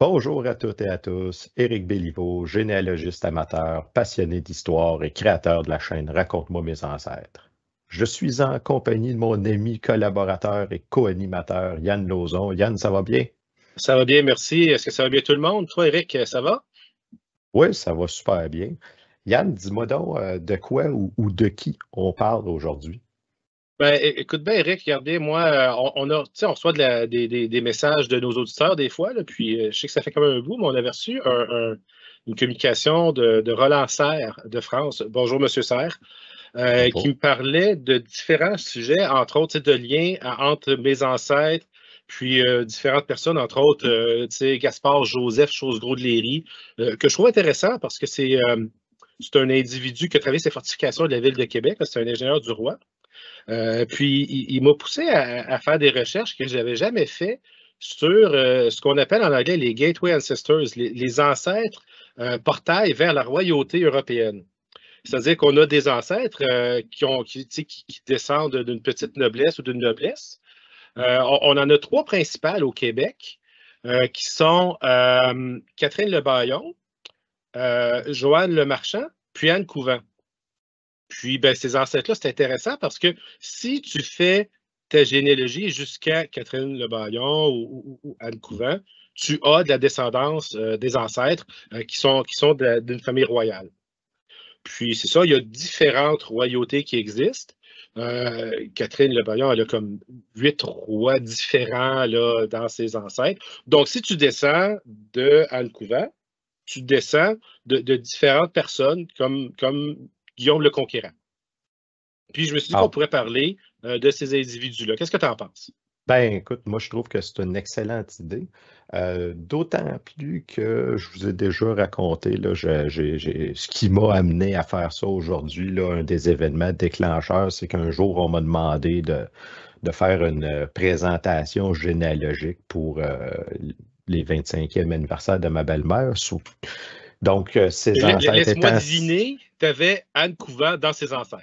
Bonjour à toutes et à tous, Éric Béliveau, généalogiste amateur, passionné d'histoire et créateur de la chaîne Raconte-moi mes ancêtres. Je suis en compagnie de mon ami, collaborateur et co-animateur Yann Lozon. Yann, ça va bien? Ça va bien, merci. Est-ce que ça va bien tout le monde? Toi, Éric, ça va? Oui, ça va super bien. Yann, dis-moi donc euh, de quoi ou, de qui on parle aujourd'hui? Ben, écoute bien, Eric, regardez, moi, euh, on, on reçoit des, messages de nos auditeurs des fois, puis euh, je sais que ça fait quand même un bout, mais on avait reçu une communication de, Roland Serre de France. Bonjour, Monsieur Serre. Euh, qui me parlait de différents sujets, entre autres, de liens entre mes ancêtres, puis différentes personnes, entre autres, sais, Gaspard, Joseph, Chose Gros de Léry, que je trouve intéressant parce que c'est un individu qui a travaillé ses fortifications de la ville de Québec, c'est un ingénieur du roi. Euh, puis, il, m'a poussé à, faire des recherches que je n'avais jamais faites sur euh, ce qu'on appelle en anglais les Gateway Ancestors, les, ancêtres euh, portails vers la royauté européenne. C'est-à-dire qu'on a des ancêtres euh, qui, descendent d'une petite noblesse ou d'une noblesse. On, en a trois principales au Québec, qui sont Catherine Le Bayon, Joanne Le Marchand, puis Anne Couvent. Puis, ben, ces ancêtres-là, c'est intéressant parce que si tu fais ta généalogie jusqu'à Catherine Le Bayon ou, Anne Couvent, tu as de la descendance euh, des ancêtres euh, qui sont, qui sont d'une famille royale. Puis c'est ça, il y a différentes royautés qui existent. Euh, Catherine Le Bayon, elle a comme huit rois différents là, dans ses ancêtres. Donc, si tu descends de Anne Couvent, tu descends de, différentes personnes comme, comme Guillaume le Conquérant. Puis je me suis dit ah. qu'on pourrait parler euh, de ces individus-là. Qu'est-ce que tu en penses? Ben, écoute, moi, je trouve que c'est une excellente idée. Euh, d'autant plus que je vous ai déjà raconté là, ce qui m'a amené à faire ça aujourd'hui. Un des événements déclencheurs, c'est qu'un jour, on m'a demandé de, faire une euh, présentation généalogique pour les 25e anniversaire de ma belle-mère, donc, ses euh, ancêtres. Laisse-moi deviner, tu avais Anne Couvent dans ses ancêtres.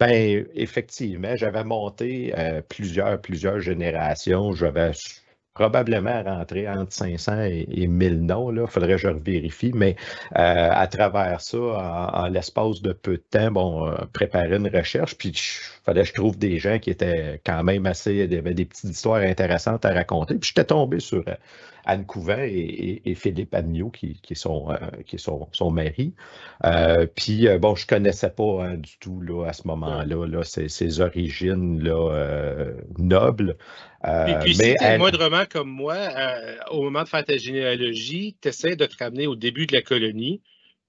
Ben, effectivement, j'avais monté euh, plusieurs, plusieurs générations. J'avais probablement rentré entre 500 et, 1000 noms. Il faudrait que je vérifie, mais euh, à travers ça, en, l'espace de peu de temps, bon, préparer une recherche, puis il fallait que je trouve des gens qui étaient quand même assez, avaient des petites histoires intéressantes à raconter. Puis j'étais tombé sur Anne Couvin et, Philippe Agnew, qui, qui, sont, euh, qui sont son, mari. Euh, puis, euh, bon, je ne connaissais pas du tout là, à ce moment-là là, ses, origines nobles. puis, mais si tu moindrement comme moi, au moment de faire ta généalogie, tu essaies de te ramener au début de la colonie,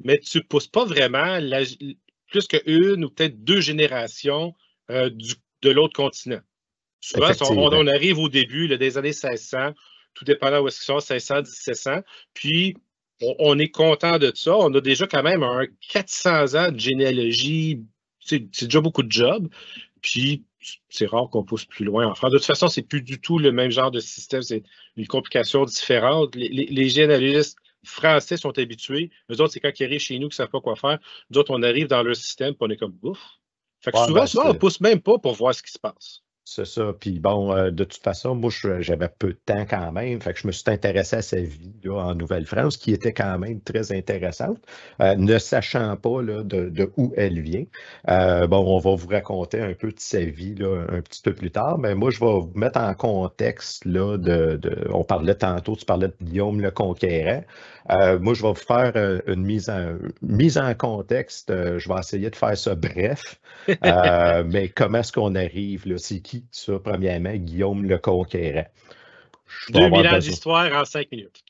mais tu ne pousses pas vraiment plus qu'une ou peut-être deux générations de l'autre continent. Souvent, on, arrive au début des années 1600, tout dépendant où est-ce qu'ils sont, 500, 1700. Puis, on, est content de ça. On a déjà quand même un 400 ans de généalogie. C'est déjà beaucoup de jobs. Puis, c'est rare qu'on pousse plus loin en France. De toute façon, c'est plus du tout le même genre de système. C'est une complication différente. Les, généalogistes français sont habitués. Eux autres, c'est quand ils arrivent chez nous qu'ils ne savent pas quoi faire. D'autres on arrive dans leur système et on est comme ouf. Fait que souvent, ben, souvent, on ne pousse même pas pour voir ce qui se passe. C'est ça. Puis bon, euh, de toute façon, moi, j'avais peu de temps quand même. Fait que je me suis intéressé à sa vie en Nouvelle-France, qui était quand même très intéressante, euh, ne sachant pas là, de, où elle vient. Euh, bon, on va vous raconter un peu de sa vie un petit peu plus tard, mais moi, je vais vous mettre en contexte là, de, on parlait tantôt, tu parlais de Guillaume le Conquérant. moi, je vais vous faire une mise en, mise en contexte. je vais essayer de faire ça bref. mais comment est-ce qu'on arrive là? sur, ça, premièrement? Guillaume le Conquérant. Deux ans d'histoire en cinq minutes.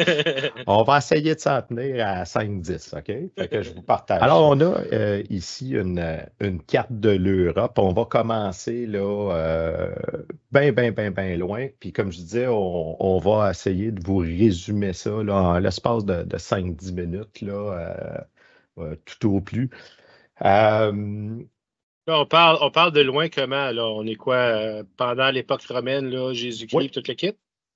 on va essayer de s'en tenir à 5-10, OK? Alors, on a euh, ici une, carte de l'Europe. On va commencer là, euh, bien, bien, bien, bien loin. Puis, comme je disais, on, va essayer de vous résumer ça en l'espace de, 5-10 minutes, là, euh, tout au plus on parle, on parle de loin comment, On est quoi? Euh, pendant l'époque romaine, Jésus-Christ, toute la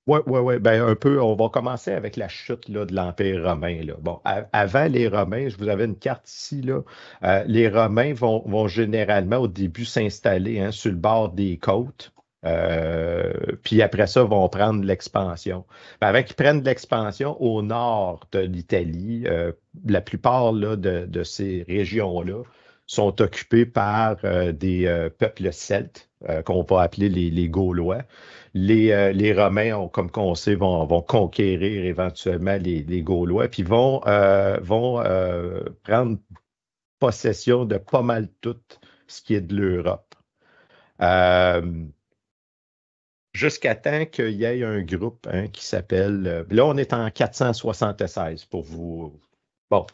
Oui, oui, oui. Ben, un peu, on va commencer avec la chute là, de l'Empire romain. Là. Bon, avant les Romains, je vous avais une carte ici. Là. Euh, les Romains vont, généralement au début s'installer hein, sur le bord des côtes. Euh, puis après ça, vont prendre l'expansion. Ben, avant qu'ils prennent l'expansion au nord de l'Italie, la plupart là, de, de, ces régions-là sont occupés par euh, des euh, peuples celtes, euh, qu'on va appeler les, Gaulois. Les, Romains, comme on sait, vont, conquérir éventuellement les, Gaulois, puis vont, prendre possession de pas mal tout ce qui est de l'Europe jusqu'à temps qu'il y ait un groupe hein, qui s'appelle. Là, on est en 476 pour vous, Bon,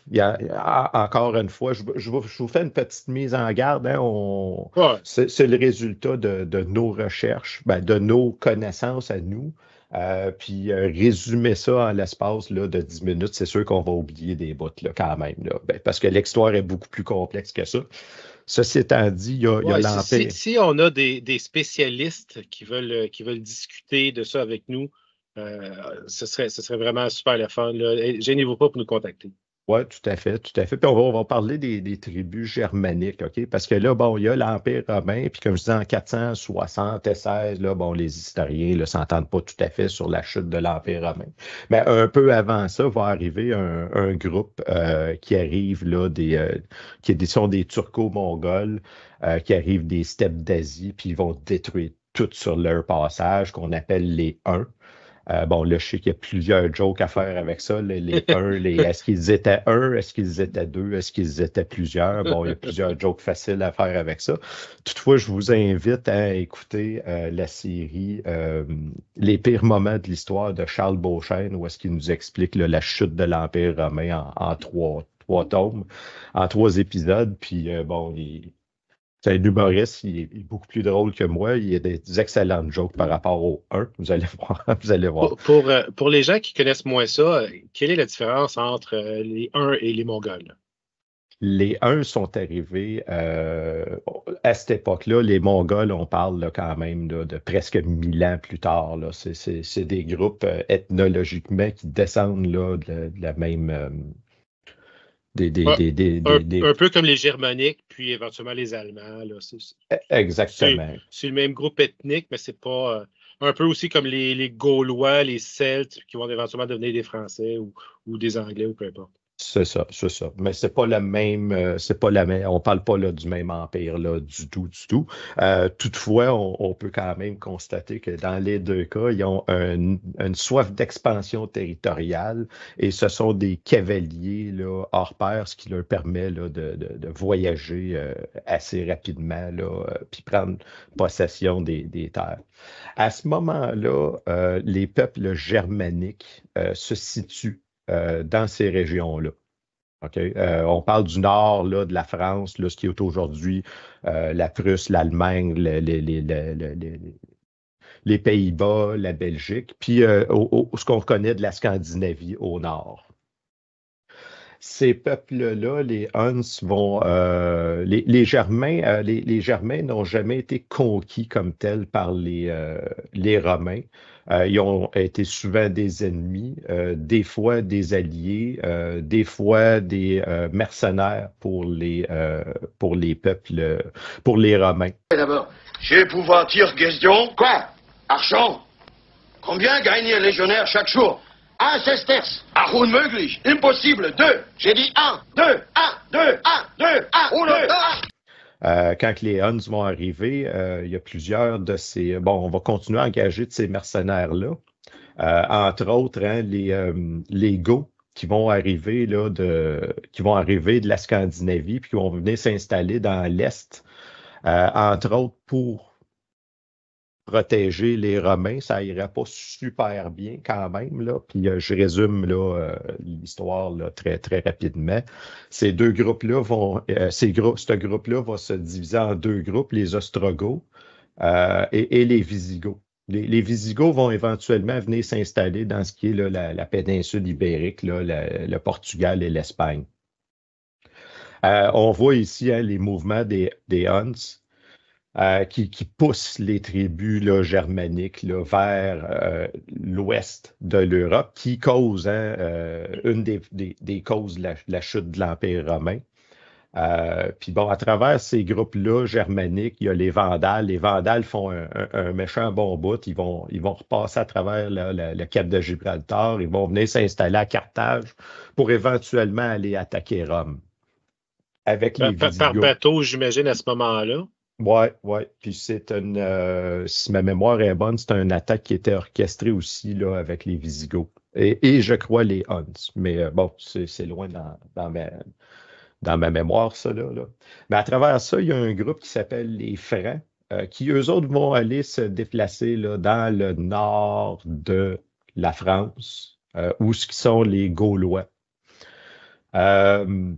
encore une fois, je, vous, fais une petite mise en garde. Hein, on, c'est, le résultat de, nos recherches, ben, de nos connaissances à nous. Euh, puis euh, résumer ça en l'espace de 10 minutes, c'est sûr qu'on va oublier des bouts là, quand même. Ben, parce que l'histoire est beaucoup plus complexe que ça. Ceci étant dit, il y a, Si, on a des, spécialistes qui veulent, qui veulent discuter de ça avec nous, euh, ce, serait, ce serait vraiment super le fun. Gênez-vous pas pour nous contacter. Oui, tout à fait, tout à fait. Puis on va, on va parler des, tribus germaniques, OK? Parce que là, bon, il y a l'Empire romain, puis comme je disais, en 476, là, bon, les historiens ne s'entendent pas tout à fait sur la chute de l'Empire romain. Mais un peu avant ça, va arriver un, groupe euh, qui arrive, là, des, euh, qui sont des Turco-Mongols, euh, qui arrivent des steppes d'Asie, puis ils vont détruire tout sur leur passage, qu'on appelle les Huns. Euh, bon, là, je sais qu'il y a plusieurs jokes à faire avec ça. Les, les est-ce qu'ils étaient un, est-ce qu'ils étaient deux, est-ce qu'ils étaient plusieurs? Bon, il y a plusieurs jokes faciles à faire avec ça. Toutefois, je vous invite à écouter euh, la série euh, Les pires moments de l'histoire de Charles Beauchesne, où est-ce qu'il nous explique la chute de l'Empire romain en, trois, trois tomes, en trois épisodes. Puis, bon, il humoriste, il est beaucoup plus drôle que moi. Il y a des excellentes jokes par rapport aux 1. Vous allez voir. Vous allez voir. Pour, euh, pour, les gens qui connaissent moins ça, euh, quelle est la différence entre euh, les 1 et les Mongols? Les 1 sont arrivés à cette époque-là. Les Mongols, on parle quand même de presque 1000 ans plus tard. C'est des groupes ethnologiquement qui descendent là, de, la même un, peu comme les Germaniques, puis éventuellement les Allemands. Là. E, exactement. C'est le même groupe ethnique, mais c'est pas. Euh, un peu aussi comme les, Gaulois, les Celtes, qui vont éventuellement devenir des Français ou, ou des Anglais ou peu importe. C'est ça, c'est ça. Mais c'est pas la même, euh, c'est pas la même, on parle pas là, du même empire là, du tout, du tout. Euh, toutefois, on, peut quand même constater que dans les deux cas, ils ont une soif d'expansion territoriale et ce sont des cavaliers là, hors pair, ce qui leur permet là, de, de, voyager euh, assez rapidement là, puis prendre possession des, des terres. À ce moment-là, les peuples germaniques se situent euh, dans ces régions-là. Euh, on parle du nord là, de la France, là, ce qui est aujourd'hui euh, la Prusse, l'Allemagne, les, Pays-Bas, la Belgique, puis ce qu'on connaît de la Scandinavie au nord ces peuples-là, les Huns, vont. les, Germains, les, n'ont jamais été conquis comme tels par les Romains. Euh, ils ont été souvent des ennemis, euh, des fois des alliés, euh, des fois des mercenaires pour les, pour les peuples, pour les Romains. D'abord, j'ai pouvoir dire question. Quoi Argent Combien gagne un légionnaire chaque jour Un sesterce. Impossible. Deux. J'ai dit un, deux, un, deux, un, deux, un, deux, euh, quand les Huns vont arriver, euh, il y a plusieurs de ces. Bon, on va continuer à engager de ces mercenaires-là. Euh, entre autres, hein, les, les Go qui vont arriver là, de qui vont arriver de la Scandinavie puis qui vont venir s'installer dans l'Est. entre autres pour protéger les Romains, ça irait pas super bien quand même. Là. Puis euh, je résume là, euh, l'histoire très, très rapidement. Ces deux groupes-là vont. Euh, ce groupe-là va se diviser en deux groupes, les Ostrogoths et, les Visigoths. Les, Visigoths vont éventuellement venir s'installer dans ce qui est la, péninsule ibérique, le Portugal et l'Espagne. on voit ici hein, les mouvements des, des Huns, euh, qui, qui, pousse les tribus là, germaniques là, vers euh, l'ouest de l'Europe, qui cause hein, euh, une des, causes de la, chute de l'Empire romain. puis bon, à travers ces groupes-là germaniques, il y a les Vandales. Les Vandales font un, méchant bon bout. Ils vont, ils vont repasser à travers le, cap de Gibraltar. Ils vont venir s'installer à Carthage pour éventuellement aller attaquer Rome. Avec les par, bateau, j'imagine, à ce moment-là. Oui, ouais. Puis c'est une, euh, si ma mémoire est bonne, c'est une attaque qui était orchestrée aussi là, avec les Visigoths. Et, je crois les Huns. Mais euh, bon, c'est loin dans, dans, ma, dans, ma, mémoire, ça. Là, Mais à travers ça, il y a un groupe qui s'appelle les Francs, euh, qui eux autres vont aller se déplacer là, dans le nord de la France, où ce qui sont les Gaulois. Euh,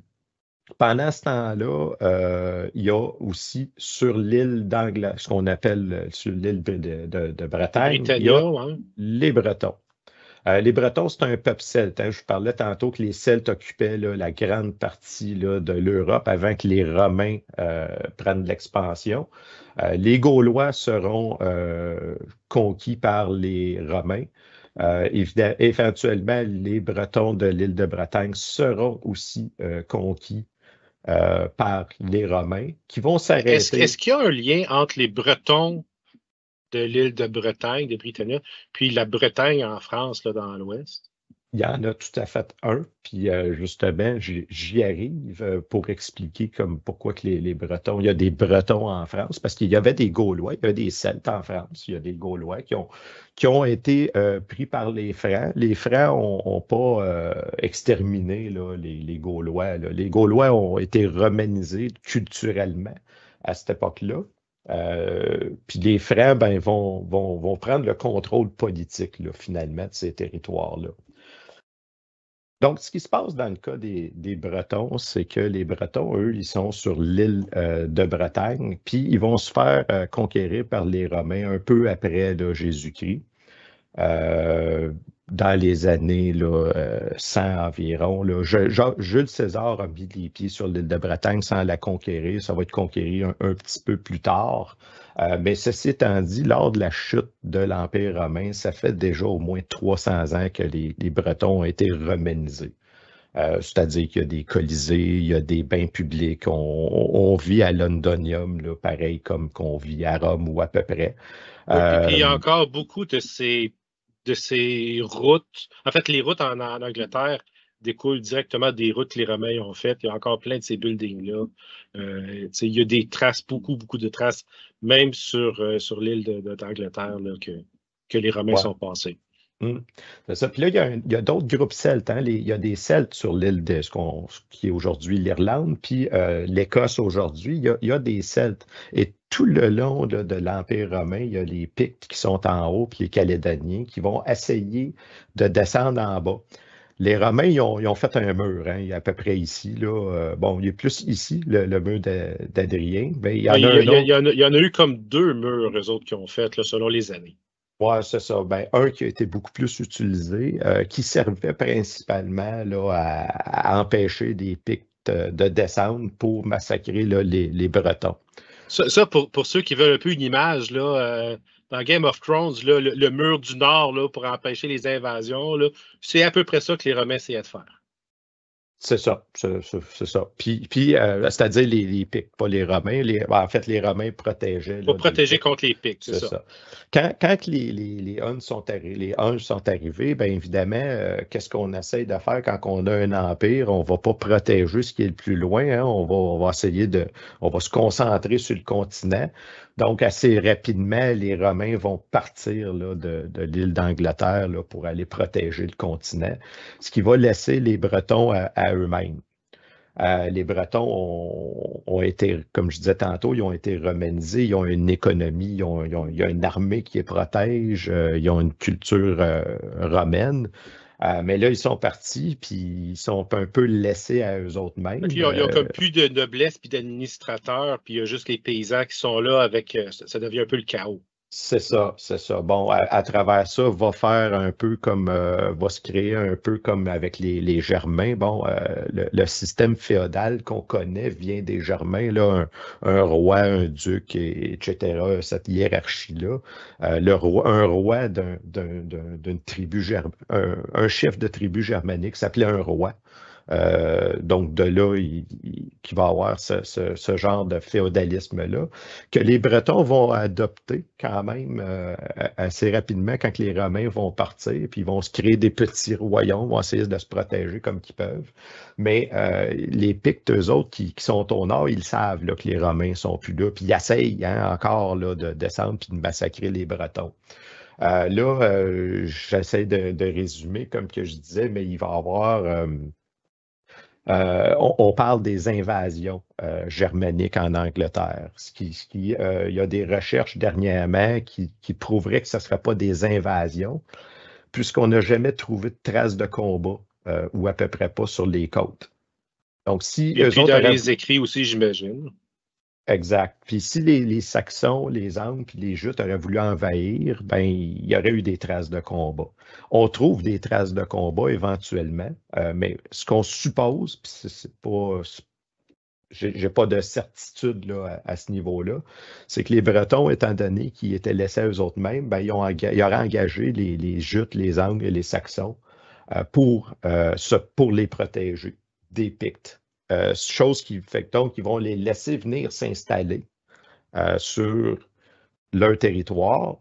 pendant ce temps-là, euh, il y a aussi sur l'île d'Angleterre, ce qu'on appelle euh, sur l'île de, Bretagne, les Bretons. Euh, les Bretons, c'est un peuple celte. Hein. Je vous parlais tantôt que les Celtes occupaient la grande partie de l'Europe avant que les Romains prennent l'expansion. les Gaulois seront conquis par les Romains. éventuellement, les Bretons de l'île de Bretagne seront aussi conquis euh, par les Romains, qui vont s'arrêter. Est-ce, qu'il y a un lien entre les Bretons de l'île de Bretagne, de Britanniques, puis la Bretagne en France, là, dans l'Ouest? Il y en a tout à fait un, puis euh, justement, j'y arrive euh, pour expliquer comme pourquoi que les, Bretons, il y a des Bretons en France, parce qu'il y avait des Gaulois, il y avait des Celtes en France, il y a des Gaulois qui ont, qui ont été euh, pris par les Francs. Les Francs ont pas exterminé là, les, Gaulois. Les Gaulois ont été romanisés culturellement à cette époque-là. puis les Francs ben, vont, vont, vont, prendre le contrôle politique, là, finalement, de ces territoires-là. Donc, ce qui se passe dans le cas des, Bretons, c'est que les Bretons, eux, ils sont sur l'île euh, de Bretagne, puis ils vont se faire euh, conquérir par les Romains un peu après Jésus-Christ. Euh, dans les années là, 100 euh, environ. Là. Jules César a mis les pieds sur l'île de Bretagne sans la conquérir. Ça va être conquérir un, petit peu plus tard. Euh, mais ceci étant dit, lors de la chute de l'Empire romain, ça fait déjà au moins 300 ans que les, Bretons ont été romanisés. C'est-à-dire qu'il y a des colisées, il y a des bains publics, on, vit à Londonium, pareil comme qu'on vit à Rome ou à peu près. et il y a encore beaucoup de ces de ces routes. En fait, les routes en, Angleterre découlent directement des routes que les Romains ont faites. Il y a encore plein de ces buildings-là. Euh, il y a des traces, beaucoup, beaucoup de traces, même sur, euh, sur l'île d'Angleterre, que, que les Romains sont passés ça. Puis là, il y a, d'autres groupes celtes. il y a des Celtes sur l'île de ce, qui est aujourd'hui l'Irlande, puis l'Écosse aujourd'hui. Il y, a, des Celtes. Et tout le long de l'Empire romain, il y a les Pictes qui sont en haut, puis les Calédoniens qui vont essayer de descendre en bas. Les Romains, ils ont, fait un mur, hein? il à peu près ici. bon, il est plus ici, le, mur d'Adrien. Il y en a eu comme deux murs, eux autres, qui ont fait, selon les années. Oui, c'est ça. Ben, un qui a été beaucoup plus utilisé, euh, qui servait principalement là, à, empêcher des pics euh, de, descendre pour massacrer les, Bretons. Ça, pour, ceux qui veulent un peu une image, là, euh, dans Game of Thrones, le, mur du Nord là, pour empêcher les invasions, c'est à peu près ça que les Romains essayaient de faire. C'est ça, c'est ça. Puis, puis euh, c'est-à-dire les, les pics, pas les Romains. Ben, en fait, les Romains protégeaient. Pour protéger contre les pics, c'est ça. Quand, les, les, Huns sont arrivés, les sont arrivés, bien évidemment, euh, qu'est-ce qu'on essaye de faire quand on a un empire? On ne va pas protéger ce qui est le plus loin. Hein. On, va, on va essayer de. On va se concentrer sur le continent. Donc, assez rapidement, les Romains vont partir de, l'île d'Angleterre pour aller protéger le continent, ce qui va laisser les Bretons à, eux-mêmes. Euh, les Bretons ont, été, comme je disais tantôt, ils ont été romanisés, ils ont une économie, ils ont, ils une armée qui les protège, euh, ils ont une culture euh, romaine. Euh, mais là, ils sont partis, puis ils sont un peu laissés à eux-mêmes. autres Il n'y a, plus de noblesse, puis d'administrateurs, puis il y a juste les paysans qui sont là avec. Euh, ça devient un peu le chaos. C'est ça, c'est ça. Bon, à, travers ça, va faire un peu comme, euh, va se créer un peu comme avec les, les Germains. Bon, euh, le, système féodal qu'on connaît vient des Germains, là, un, roi, un duc, et, etc., cette hiérarchie-là. Euh, le roi, un roi d'une tribu, germ... un, chef de tribu germanique s'appelait un roi. Euh, donc, de là, il, va avoir ce, genre de féodalisme-là, que les Bretons vont adopter quand même euh, assez rapidement quand les Romains vont partir, puis ils vont se créer des petits royaumes, vont essayer de se protéger comme qu'ils peuvent. Mais euh, les Pictes, eux autres, qui, sont au nord, ils savent là, que les Romains sont plus là, puis ils essayent hein, encore là, de descendre puis de massacrer les Bretons. là, j'essaie de, résumer comme que je disais, mais il va y avoir euh, on, parle des invasions euh, germaniques en Angleterre. Euh, il y a des recherches dernièrement qui, qui prouveraient que ce ne serait pas des invasions, puisqu'on n'a jamais trouvé de traces de combat, ou à peu près pas, sur les côtes. Donc, si Et puis dans les écrits aussi, j'imagine. Exact. Puis si les, Saxons, les Angles puis les Jutes auraient voulu envahir, ben il y aurait eu des traces de combat. On trouve des traces de combat éventuellement, euh, mais ce qu'on suppose, puis c'est pas j'ai pas de certitude là, à, ce niveau-là, c'est que les Bretons, étant donné qu'ils étaient laissés à eux-mêmes, ben, ils, auraient engagé les, Jutes, les Angles et les Saxons euh, pour, euh, pour les protéger des Pictes. Euh, chose qui fait donc, ils vont les laisser venir s'installer euh, sur leur territoire.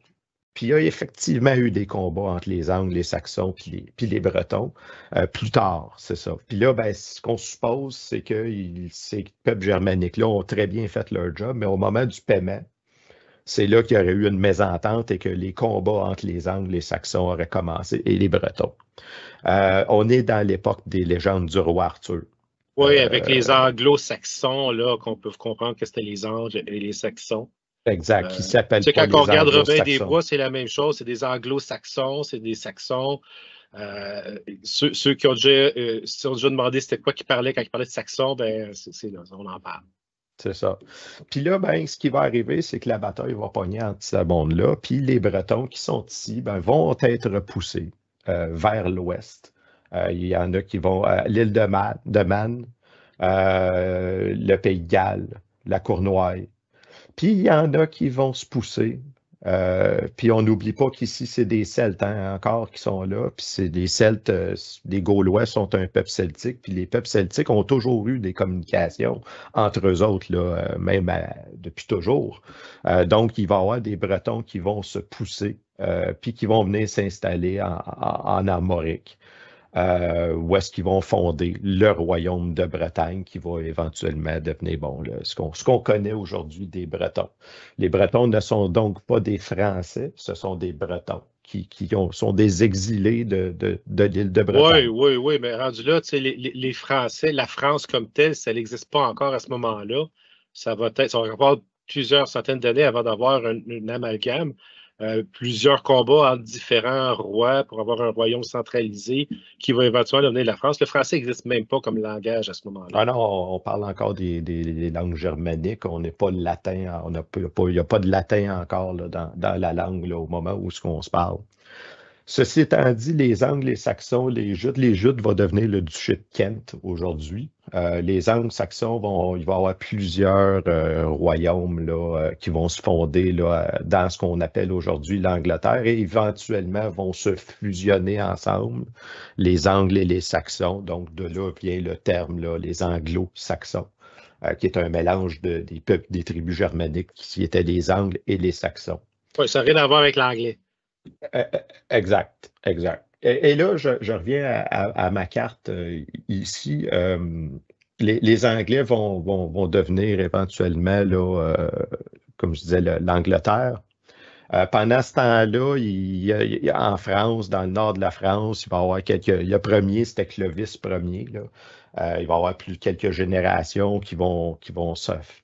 Puis il y a effectivement eu des combats entre les Angles, les Saxons, puis les, Bretons euh, plus tard, c'est ça. Puis là, ben, ce qu'on suppose, c'est que ces peuples germaniques-là ont très bien fait leur job, mais au moment du paiement, c'est là qu'il y aurait eu une mésentente et que les combats entre les Angles, les Saxons auraient commencé et les Bretons. on est dans l'époque des légendes du roi Arthur. Oui, euh, avec les anglo-saxons, là, qu'on peut comprendre que c'était les anges et les saxons. Exact, qui euh, s'appellent quand on regarde Robin des Bois, c'est la même chose. C'est des anglo-saxons, c'est des saxons. Euh, ceux, qui ont déjà, demandé c'était quoi qui parlait quand ils parlaient de saxons, ben, c'est là, on en parle. C'est ça. Puis là, ben, ce qui va arriver, c'est que la bataille va pogner entre ce monde-là, puis les Bretons qui sont ici ben, vont être poussés vers l'ouest. Euh, il y en a qui vont à l'île de Man, euh, le Pays de Galles, la Cournoaille. Puis il y en a qui vont se pousser. Euh, puis on n'oublie pas qu'ici, c'est des Celtes hein, encore qui sont là. Puis c'est des Celtes, des Gaulois sont un peuple celtique. Puis les peuples celtiques ont toujours eu des communications entre eux autres, même depuis toujours. donc il va y avoir des Bretons qui vont se pousser, puis qui vont venir s'installer en, en Armorique. Euh, où est-ce qu'ils vont fonder le royaume de Bretagne qui va éventuellement devenir bon, ce qu'on connaît aujourd'hui des Bretons. Les Bretons ne sont donc pas des Français, ce sont des Bretons qui, sont des exilés de, l'île de Bretagne. Oui, oui, oui, mais rendu là, les, les Français, la France comme telle, ça n'existe pas encore à ce moment-là. Ça va être, ça va avoir plusieurs centaines d'années avant d'avoir un, une amalgame. Euh, plusieurs combats entre différents rois pour avoir un royaume centralisé qui va éventuellement devenir la France. Le français n'existe même pas comme langage à ce moment-là. Ah non, on parle encore des, langues germaniques. On n'est pas latin. On a, il n'y a, pas de latin encore dans, la langue au moment où on se parle. Ceci étant dit, les Angles, les Saxons, les Jutes, les Jutes vont devenir le duché de Kent aujourd'hui. Euh, les Angles-Saxons vont, il va y avoir plusieurs euh, royaumes là, euh, qui vont se fonder là, dans ce qu'on appelle aujourd'hui l'Angleterre et éventuellement vont se fusionner ensemble, les Angles et les Saxons. Donc de là vient le terme, là, les Anglo-Saxons, qui est un mélange des peuples, des tribus germaniques qui étaient les Angles et les Saxons. ça n'a rien à voir avec l'anglais. Euh, euh, exact, exact. Et, là, je, reviens à, ma carte euh, ici. les, Anglais vont, devenir éventuellement, comme je disais, l'Angleterre. Euh, pendant ce temps-là, il, en France, dans le nord de la France, il va y avoir quelques. Le premier, c'était Clovis premier. Là. Euh, il va y avoir plus quelques générations qui vont, qui vont,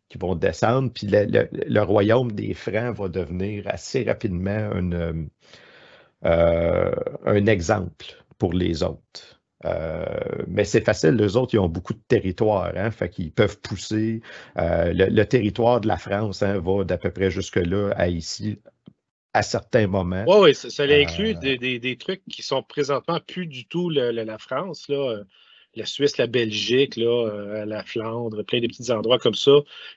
qui vont descendre. Puis le, royaume des Francs va devenir assez rapidement une, euh, un exemple pour les autres. mais c'est facile, les autres, ils ont beaucoup de territoire, hein, fait qu'ils peuvent pousser. le, territoire de la France hein, va d'à peu près jusque-là à ici, à certains moments. Oui, oui, ça, euh, inclut des, trucs qui sont présentement plus du tout la, France, là, euh, la Suisse, la Belgique, là, euh, la Flandre, plein de petits endroits comme ça,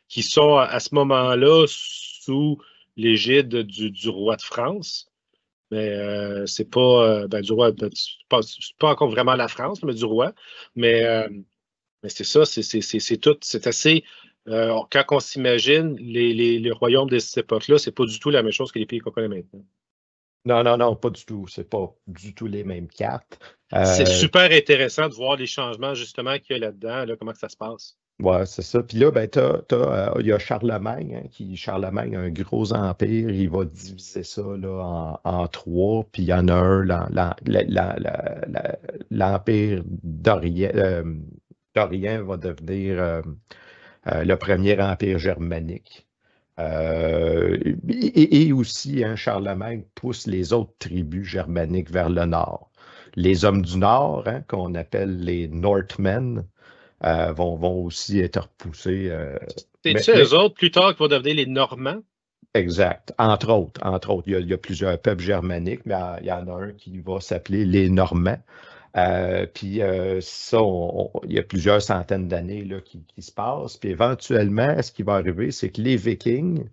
qui sont à, ce moment-là sous l'égide du, roi de France. Mais c'est pas ben, du roi, ben, pas, pas, encore vraiment la France, mais du roi. mais c'est ça, c'est tout. C'est assez euh, quand on s'imagine les, royaumes de cette époque-là, c'est pas du tout la même chose que les pays qu'on connaît maintenant. Non, non, non, pas du tout. C'est pas du tout les mêmes cartes. C'est euh, super intéressant de voir les changements justement qu'il y a là-dedans, comment que ça se passe. Oui, c'est ça. Puis là, ben, euh, il y a Charlemagne, hein, qui Charlemagne a un gros empire, il va diviser ça en, trois, puis il y en a un, l'empire d'Orient, va devenir euh, le premier empire germanique. Euh, et, aussi, hein, Charlemagne pousse les autres tribus germaniques vers le nord. Les hommes du nord, hein, qu'on appelle les Northmen, euh, vont, aussi être repoussés. Euh, cest eux autres plus tard qui vont devenir les Normands? Exact. Entre autres, entre autres. il y a plusieurs peuples germaniques, mais il y en a un qui va s'appeler les Normands. Euh, puis euh, ça, il y a plusieurs centaines d'années qui, qui, se passent. Puis éventuellement, ce qui va arriver, c'est que les Vikings,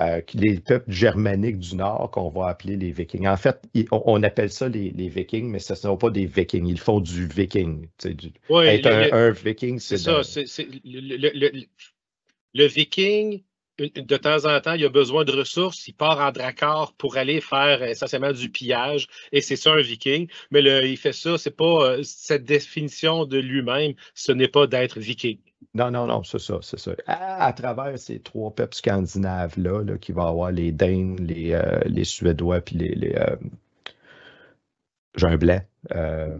euh, les peuples germaniques du Nord qu'on va appeler les Vikings. En fait, on, appelle ça les, Vikings, mais ce ne sont pas des Vikings. Ils font du Viking. Du, un, Viking, c'est ça. le, Viking, de temps en temps, il a besoin de ressources, il part en dracard pour aller faire euh, essentiellement du pillage, et c'est ça un viking. Mais il fait ça, c'est pas euh, cette définition de lui-même, ce n'est pas d'être viking. Non, non, non, c'est ça, c'est ça. À, travers ces trois peuples scandinaves-là, là, qui va avoir les Danes, les, euh, Suédois, puis les. les euh,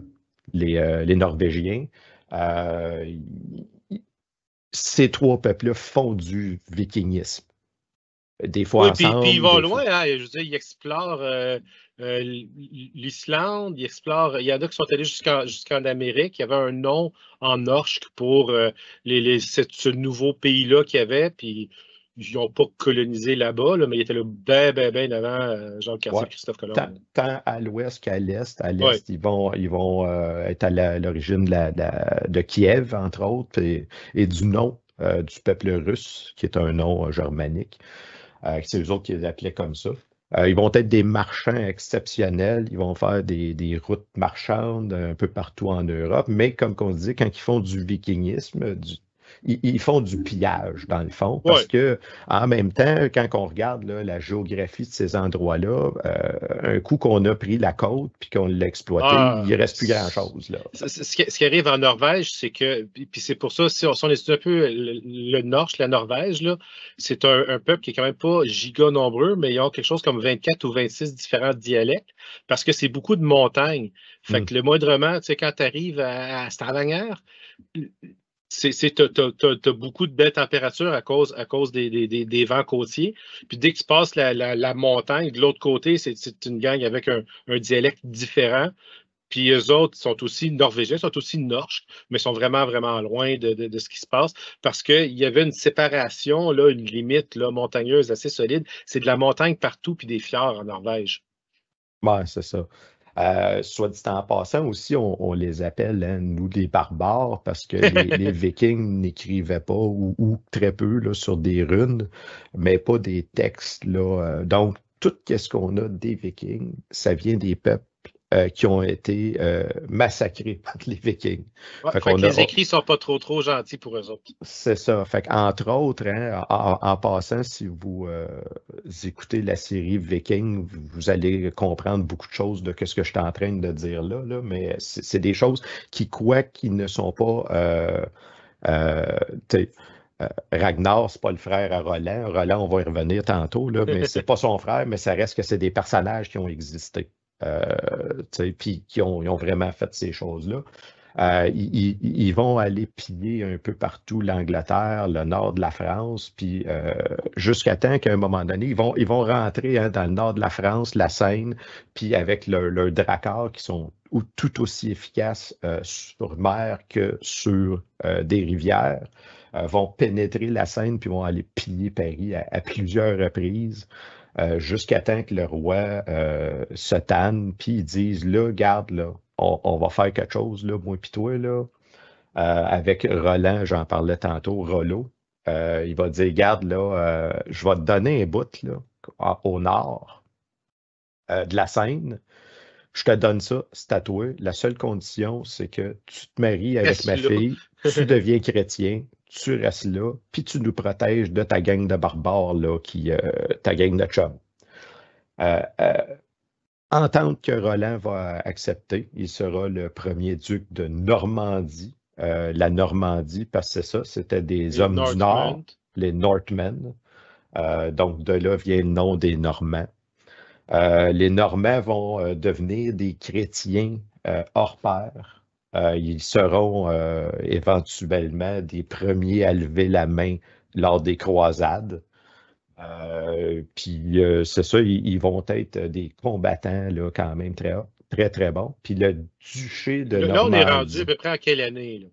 les, les, Norvégiens, ces trois peuples-là font du vikingisme. Des fois ensemble. Puis, ils vont loin, hein. je veux dire, ils explorent euh, euh, l'Islande, ils explorent. Il y en a qui sont allés jusqu'en Amérique. Il y avait un nom en Orch pour euh, ce, ce nouveau pays-là qu'il y avait. Puis ils n'ont pas colonisé là-bas, mais ils étaient là bien, bien, bien avant euh, Jean Christophe Colomb. Tant, à l'ouest qu'à l'est. À l'est, ils vont, ils vont euh, être à l'origine de, Kiev, entre autres, et, du nom euh, du peuple russe, qui est un nom germanique. C'est eux autres qui les appelaient comme ça. ils vont être des marchands exceptionnels. Ils vont faire des, des routes marchandes un peu partout en Europe. Mais comme on dit, quand ils font du vikingisme, du ils, font du pillage, dans le fond, parce qu'en que en même temps, quand on regarde la géographie de ces endroits-là, euh, un coup qu'on a pris la côte puis qu'on l'a exploité, ah. il ne reste plus grand-chose. Ce qui arrive en Norvège, c'est que, puis c'est pour ça, si on, si un peu le, nord la Norvège, c'est un, peuple qui est quand même pas giga nombreux, mais ils ont quelque chose comme 24 ou 26 différents dialectes, parce que c'est beaucoup de montagnes. Fait hmm. que le moindrement, tu sais, quand tu arrives à, à Stavanger, c'est tu as, beaucoup de belles températures à cause, à cause des, des, vents côtiers. Puis dès que tu passes la, montagne, de l'autre côté, c'est une gang avec un, dialecte différent. Puis eux autres sont aussi norvégiens, sont aussi norches, mais sont vraiment, vraiment loin de, de, ce qui se passe parce qu'il y avait une séparation, là, une limite là, montagneuse assez solide. C'est de la montagne partout puis des fjords en Norvège. Ouais, c'est ça. Euh, soit dit en passant aussi, on, les appelle, hein, nous, des barbares, parce que les, Vikings n'écrivaient pas ou, très peu là, sur des runes, mais pas des textes. Là, euh, donc, tout ce qu'on a des Vikings, ça vient des peuples euh, qui ont été euh, massacrés par les Vikings. les écrits sont pas trop trop gentils pour eux autres. C'est ça. Fait Entre autres, hein, en, passant, si vous euh, écoutez la série Vikings, vous allez comprendre beaucoup de choses de ce que je suis en train de dire là, là mais c'est des choses qui, quoi qu'ils ne sont pas Ragnar, c'est pas le frère à Roland. Roland, on va y revenir tantôt, là, mais c'est pas son frère, mais ça reste que c'est des personnages qui ont existé. Euh, puis qui ont, vraiment fait ces choses-là. Euh, ils, vont aller piller un peu partout l'Angleterre, le nord de la France, puis euh, jusqu'à temps qu'à un moment donné, ils vont, ils vont rentrer hein, dans le nord de la France, la Seine, puis avec leurs leur qui sont tout aussi efficaces euh, sur mer que sur des rivières, vont pénétrer la Seine, puis vont aller piller Paris à plusieurs reprises. Euh, jusqu'à temps que le roi euh, se tanne, puis ils disent là, garde, là, on, va faire quelque chose, là, moi puis toi, là. Euh, avec Roland, j'en parlais tantôt, Rollo, il va dire Garde, là, je vais te donner un bout là, au nord de la Seine. Je te donne ça, c'est à toi. La seule condition, c'est que tu te maries avec ma fille tu deviens chrétien, tu restes là, puis tu nous protèges de ta gang de barbares, qui, euh, ta gang de chums. Euh, euh, Entendre que Roland va accepter, il sera le premier duc de Normandie. la Normandie, parce que c'est ça, c'était des hommes du Nord, les Northmen. donc de là vient le nom des Normands. les Normands vont devenir des chrétiens hors pair. Euh, ils seront euh, éventuellement des premiers à lever la main lors des croisades. Euh, puis c'est ça, ils, vont être des combattants là, quand même très, très, très bons. Puis le duché de Normandie. Là, on est rendu à peu près à quelle année?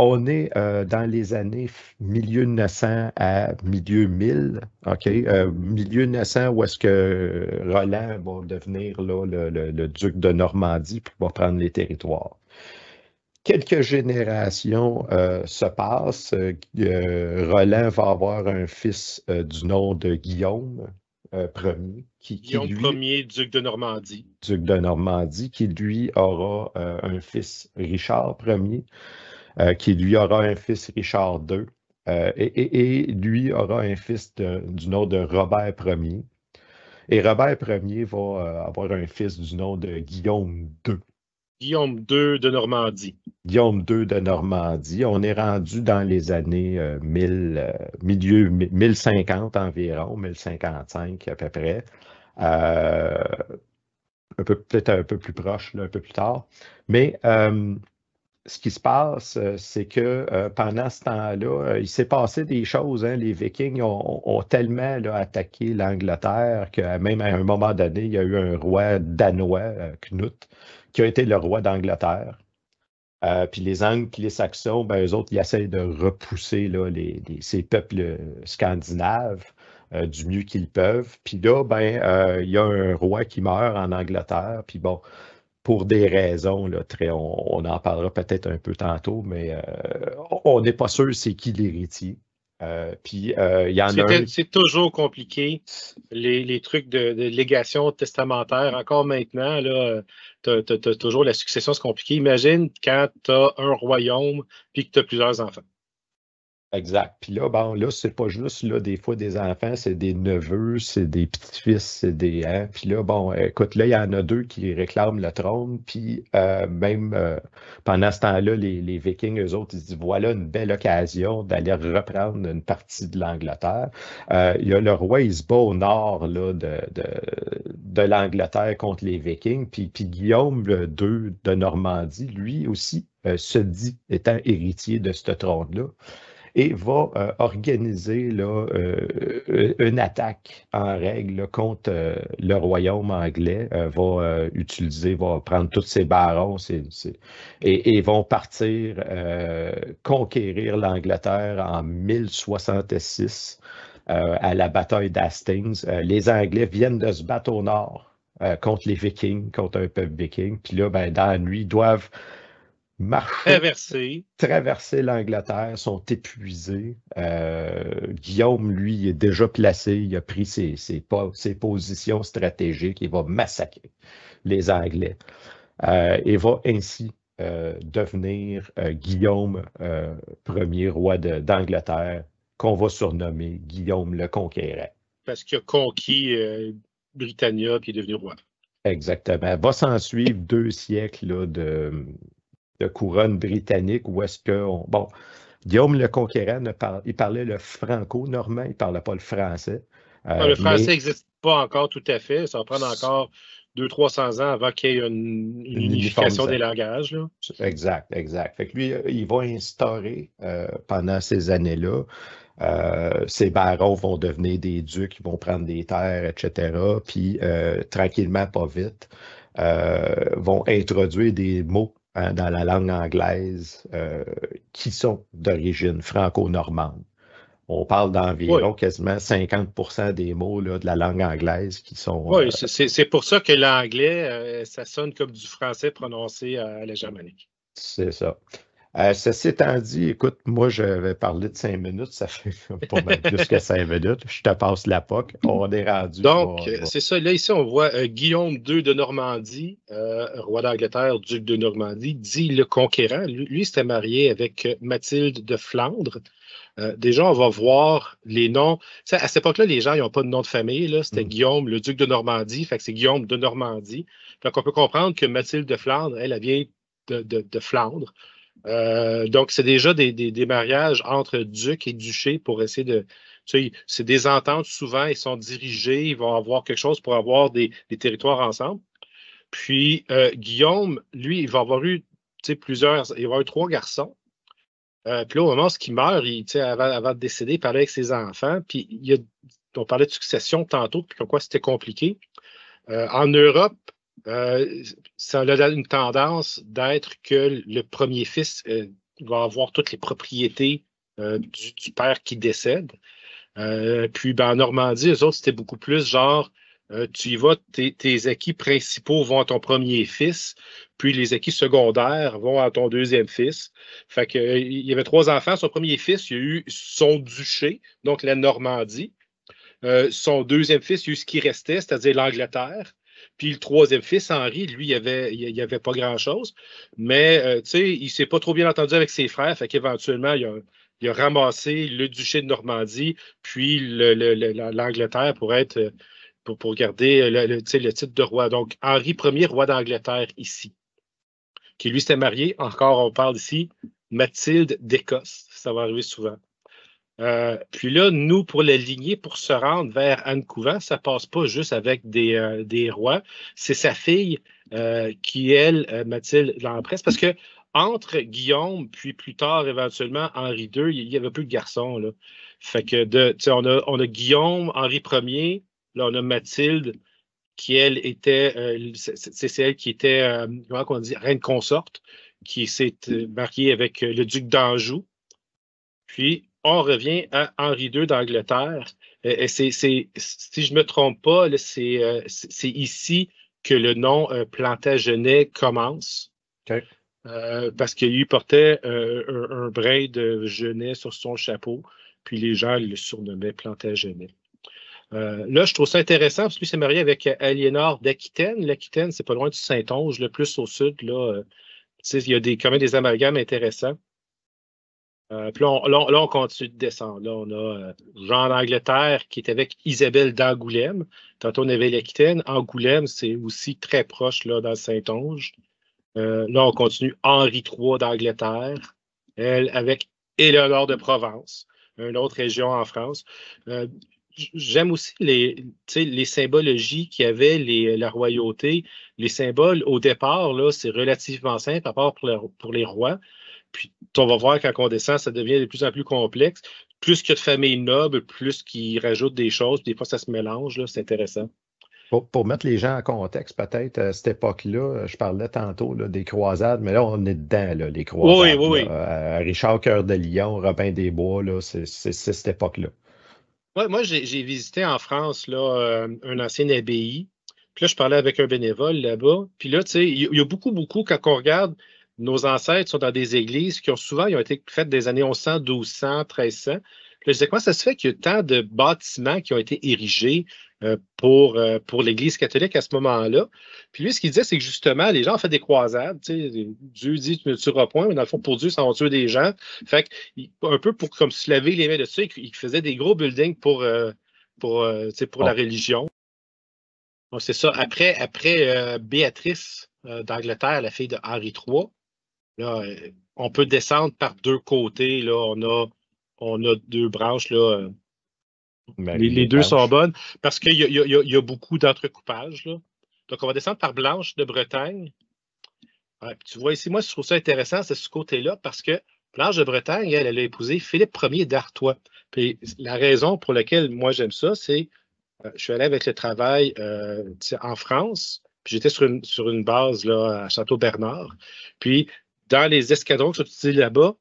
On est dans les années milieu 900 à milieu 1000, OK? milieu 900 où est-ce que Roland va devenir le, duc de Normandie puis va prendre les territoires quelques générations euh, se passent. Euh, euh, Roland va avoir un fils du nom de Guillaume Ier. Qui, qui, Guillaume Ier, duc de Normandie. Duc de Normandie, qui lui aura un fils Richard Ier, qui lui aura un fils Richard II, et, lui aura un fils du nom de Robert Ier. Et Robert Ier va avoir un fils du nom de Guillaume II. Guillaume II de Normandie. Guillaume II de Normandie. On est rendu dans les années euh, euh, milieu 1050 environ, 1055 à peu près. Euh, peut-être un peu plus proche, un peu plus tard. Mais ce qui se passe, c'est que pendant ce temps-là, il s'est passé des choses. Hein. Les Vikings ont, tellement attaqué l'Angleterre que même à un moment donné, il y a eu un roi danois, Knut, qui a été le roi d'Angleterre. Euh, puis les Angles, les Saxons, ben, eux autres, ils essayent de repousser ces peuples scandinaves euh, du mieux qu'ils peuvent. Puis là, ben, euh, il y a un roi qui meurt en Angleterre. Puis bon, pour des raisons, là, très, on en parlera peut-être un peu tantôt, mais on n'est pas sûr c'est qui l'héritier. Euh, euh, c'est toujours compliqué, les, trucs de, légation testamentaire. Encore maintenant, là, toujours la succession, c'est compliqué. Imagine quand tu as un royaume puis que tu as plusieurs enfants. Exact. Puis là, bon, là, c'est pas juste là, des fois des enfants, c'est des neveux, c'est des petits-fils, c'est des. Hein? Puis là, bon, écoute, là, il y en a deux qui réclament le trône. Puis euh, même euh, pendant ce temps-là, les, Vikings, eux autres, ils se disent voilà une belle occasion d'aller reprendre une partie de l'Angleterre. Euh, il y a le roi, il se bat au nord là, de, l'Angleterre contre les Vikings. Puis, puis Guillaume II de Normandie, lui aussi, se dit étant héritier de ce trône-là et va euh, organiser euh, euh, une attaque en règle contre le royaume anglais, va utiliser, va prendre tous ses barons et, vont partir conquérir l'Angleterre en 1066 à la bataille d'Hastings. les Anglais viennent de se battre au nord contre les Vikings, contre un peuple viking. Puis là, ben, dans la nuit, ils doivent Traverser traversé, l'Angleterre, sont épuisés. Euh, Guillaume, lui, est déjà placé, il a pris ses, positions stratégiques, il va massacrer les Anglais euh, et va ainsi euh, devenir Guillaume, premier roi d'Angleterre, qu'on va surnommer Guillaume le Conquérant. Parce qu'il a conquis Britannia puis est devenu roi. Exactement. Va s'en suivre deux siècles là, de, de couronne britannique ou est-ce que. bon, Guillaume le Conquérant, il parlait le franco-normand, il ne parlait pas le français. Euh, ah, le français n'existe pas encore tout à fait. Ça va prendre encore 200-300 ans avant qu'il y ait une, unification des langages. Exact, exact. Fait que lui, euh, il va instaurer euh, pendant ces années-là. Euh, ces barons vont devenir des ducs, qui vont prendre des terres, etc. Puis, tranquillement, pas vite, vont introduire des mots euh, dans la langue anglaise euh, qui sont d'origine franco-normande. On parle d'environ quasiment 50 des mots de la langue anglaise qui sont. Oui, euh, c'est pour ça que l'anglais, ça sonne comme du français prononcé à la germanique. C'est ça. Euh, ceci étant dit, écoute, moi, j'avais parlé de cinq minutes. Ça fait pas mal plus que cinq minutes. Je te passe la poque, On est rendu. Donc, euh, c'est ça. Là, ici, on voit euh, Guillaume II de Normandie, roi d'Angleterre, duc de Normandie, dit le conquérant. Lui, il s'était marié avec Mathilde de Flandre. déjà, on va voir les noms. à cette époque-là, les gens n'ont pas de nom de famille. C'était mm. Guillaume, le duc de Normandie. Fait que c'est Guillaume de Normandie. Donc, on peut comprendre que Mathilde de Flandre, elle, vient de Flandre. Euh, donc, c'est déjà des, des, mariages entre duc et duché pour essayer de. Tu sais, c'est des ententes souvent, ils sont dirigés, ils vont avoir quelque chose pour avoir des, territoires ensemble. Puis euh, Guillaume, lui, il va avoir eu tu sais, plusieurs, il va avoir eu trois garçons. Euh, puis là, au moment où il meurt, il, tu sais, avant, avant, de décéder, il parlait avec ses enfants. Puis il a, on parlait de succession tantôt, puis quoi c'était compliqué. Euh, en Europe, euh, ça a une tendance d'être que le premier fils euh, va avoir toutes les propriétés euh, du, père qui décède. puis ben, en Normandie, eux autres, c'était beaucoup plus genre, tu y vas, tes, acquis principaux vont à ton premier fils, puis les acquis secondaires vont à ton deuxième fils. Fait que, il y avait trois enfants. Son premier fils, il y a eu son duché, donc la Normandie. son deuxième fils, il y a eu ce qui restait, c'est-à-dire l'Angleterre. Puis le troisième fils, Henri, lui, il avait, il avait pas grand-chose. Mais, euh, tu sais, il s'est pas trop bien entendu avec ses frères. Fait qu'éventuellement, il a, il a ramassé le duché de Normandie, puis l'Angleterre pour être euh, pour, garder euh, le, le, le, titre de roi. Donc, Henri Ier, roi d'Angleterre ici, qui lui s'était marié, encore on parle ici, Mathilde d'Écosse. Ça va arriver souvent. Euh, puis là, nous, pour la lignée, pour se rendre vers Anne Couvent, ça passe pas juste avec des, euh, rois. C'est sa fille euh, qui, elle, Mathilde l'empresse, parce que entre Guillaume, puis plus tard, éventuellement, Henri II, il y avait plus de garçons. Là. Fait que, de, on, a, on a Guillaume, Henri Ier, là, on a Mathilde, qui, elle, était, c'est celle qui était, comment on dit, reine consorte, qui s'est mariée avec le duc d'Anjou. Puis, on revient à Henri II d'Angleterre. Euh, et c'est, si je ne me trompe pas, euh, c'est, ici que le nom euh, Plantagenet commence. parce qu'il portait un, un, brin de genêt sur son chapeau, puis les gens le surnommaient Plantagenet. Euh, là, je trouve ça intéressant parce que lui s'est marié avec Aliénor d'Aquitaine. L'Aquitaine, c'est pas loin du Saint-Onge, le plus au sud. Là, il y a des, quand même des amalgames intéressants. Euh, là on, continue de descendre. Là, on a euh, Jean d'Angleterre qui est avec Isabelle d'Angoulême. Tantôt, on avait l'Aquitaine. Angoulême, c'est aussi très proche, là, dans Saint-Onge. Euh, là, on continue Henri III d'Angleterre, elle avec Éléonore de Provence, une autre région en France. J'aime aussi les, les symbologies qu'il y avait, la royauté. Les symboles, au départ, c'est relativement simple, à part pour les rois. Puis on va voir quand on descend, ça devient de plus en plus complexe. Plus qu'il y a de familles nobles, plus qu'ils rajoutent des choses. Des fois, ça se mélange. C'est intéressant. Pour, mettre les gens en contexte, peut-être à euh, cette époque-là, euh, je parlais tantôt des croisades, mais là, on est dedans, les croisades. Oui, oui, oui. Richard Cœur de Lion, Robin des Bois, c'est cette époque-là. moi, j'ai visité en France là, euh, un ancien abbaye. Puis là, je parlais avec un bénévole là-bas. Puis là, tu sais, il y, a beaucoup, beaucoup, quand on regarde nos ancêtres sont dans des églises qui ont souvent ils ont été faites des années 1100, 1200, 1300. Je disais, comment ça se fait qu'il y a tant de bâtiments qui ont été érigés euh, pour, euh, pour l'Église catholique à ce moment-là? Puis lui, ce qu'il disait, c'est que justement, les gens ont fait des croisades. Tu sais, Dieu dit, tu ne tueras point, mais dans le fond, pour Dieu, ça va tuer des gens. Fait un peu pour comme se laver les mains de ça, il faisait des gros buildings pour, euh, pour, tu pour la religion. c'est ça. Après, après Béatrice d'Angleterre, la fille de Henri III, Là, euh, on peut descendre par deux côtés. Là, on a, on a deux branches. Là. Ben, les, deux sont bonnes parce qu'il y, a beaucoup d'entrecoupages. Donc, on va descendre par Blanche de Bretagne. tu vois ici, moi, je trouve ça intéressant, c'est ce côté-là, parce que Blanche de Bretagne, elle, elle a épousé Philippe Ier d'Artois. Puis la raison pour laquelle moi j'aime ça, c'est euh, je suis allé avec le travail euh, en France, puis j'étais sur une, sur une base là, à Château-Bernard. Puis dans les escadrons qui sont utilisés là-bas,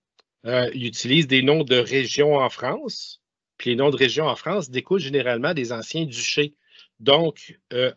euh, ils utilisent des noms de régions en France. Puis les noms de régions en France découlent généralement des anciens duchés. Donc, euh,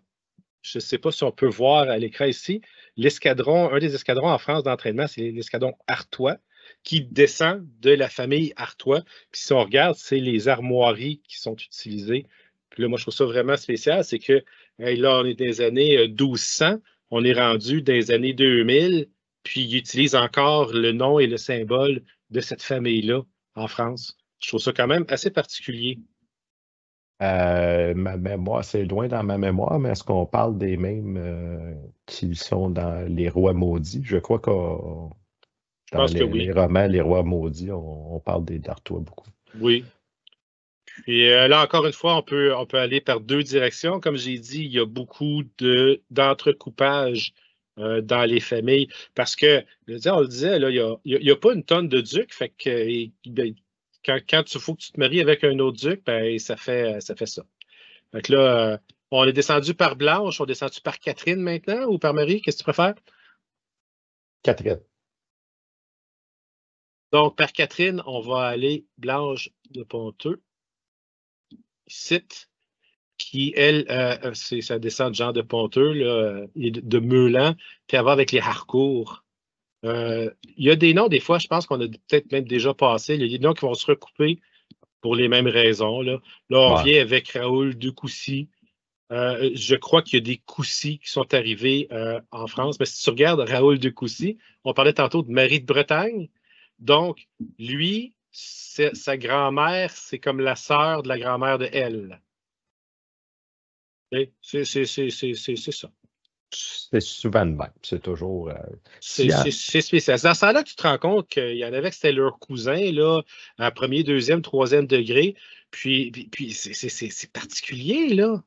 je ne sais pas si on peut voir à l'écran ici, l'escadron, un des escadrons en France d'entraînement, c'est l'escadron Artois, qui descend de la famille Artois. Puis si on regarde, c'est les armoiries qui sont utilisées. Puis là, moi, je trouve ça vraiment spécial, c'est que là, on est dans les années 1200, euh, on est rendu dans les années 2000, puis ils utilisent encore le nom et le symbole de cette famille-là en France. Je trouve ça quand même assez particulier. Euh, ma mémoire, c'est loin dans ma mémoire, mais est-ce qu'on parle des mêmes euh, qui sont dans Les Rois Maudits? Je crois que Dans les, romans Les Rois Maudits, on, parle des Dartois beaucoup. Oui. Puis euh, là, encore une fois, on peut, on peut aller par deux directions. Comme j'ai dit, il y a beaucoup de, d'entrecoupages euh, dans les familles. Parce que, on le disait, il n'y a, pas une tonne de ducs. Fait que ben, quand, il faut que tu te maries avec un autre duc, ben, ça, fait, ça fait là, euh, on est descendu par Blanche, on est descendu par Catherine maintenant ou par Marie? Qu'est-ce que tu préfères? Catherine. Donc, par Catherine, on va aller Blanche de Ponteux. Cite qui, elle, ça euh, euh, descend de Jean de Ponteux et de, Meulan, puis avant avec les Harcourt. Euh, il y a des noms, des fois, je pense qu'on a peut-être même déjà passé, il y a des noms qui vont se recouper pour les mêmes raisons. Là, on vient avec Raoul Ducoussy. je crois qu'il y a des Coussy qui sont arrivés en France. Mais si tu regardes Raoul Coucy on parlait tantôt de Marie de Bretagne. Donc, lui, sa grand-mère, c'est comme la sœur de la grand-mère de elle. C'est ça. C'est souvent le même. C'est toujours. Euh, c'est spécial. Dans ce là tu te rends compte qu'il y en avait que c'était leur cousin, là, premier, deuxième, troisième degré. Puis, puis, puis c'est particulier, là.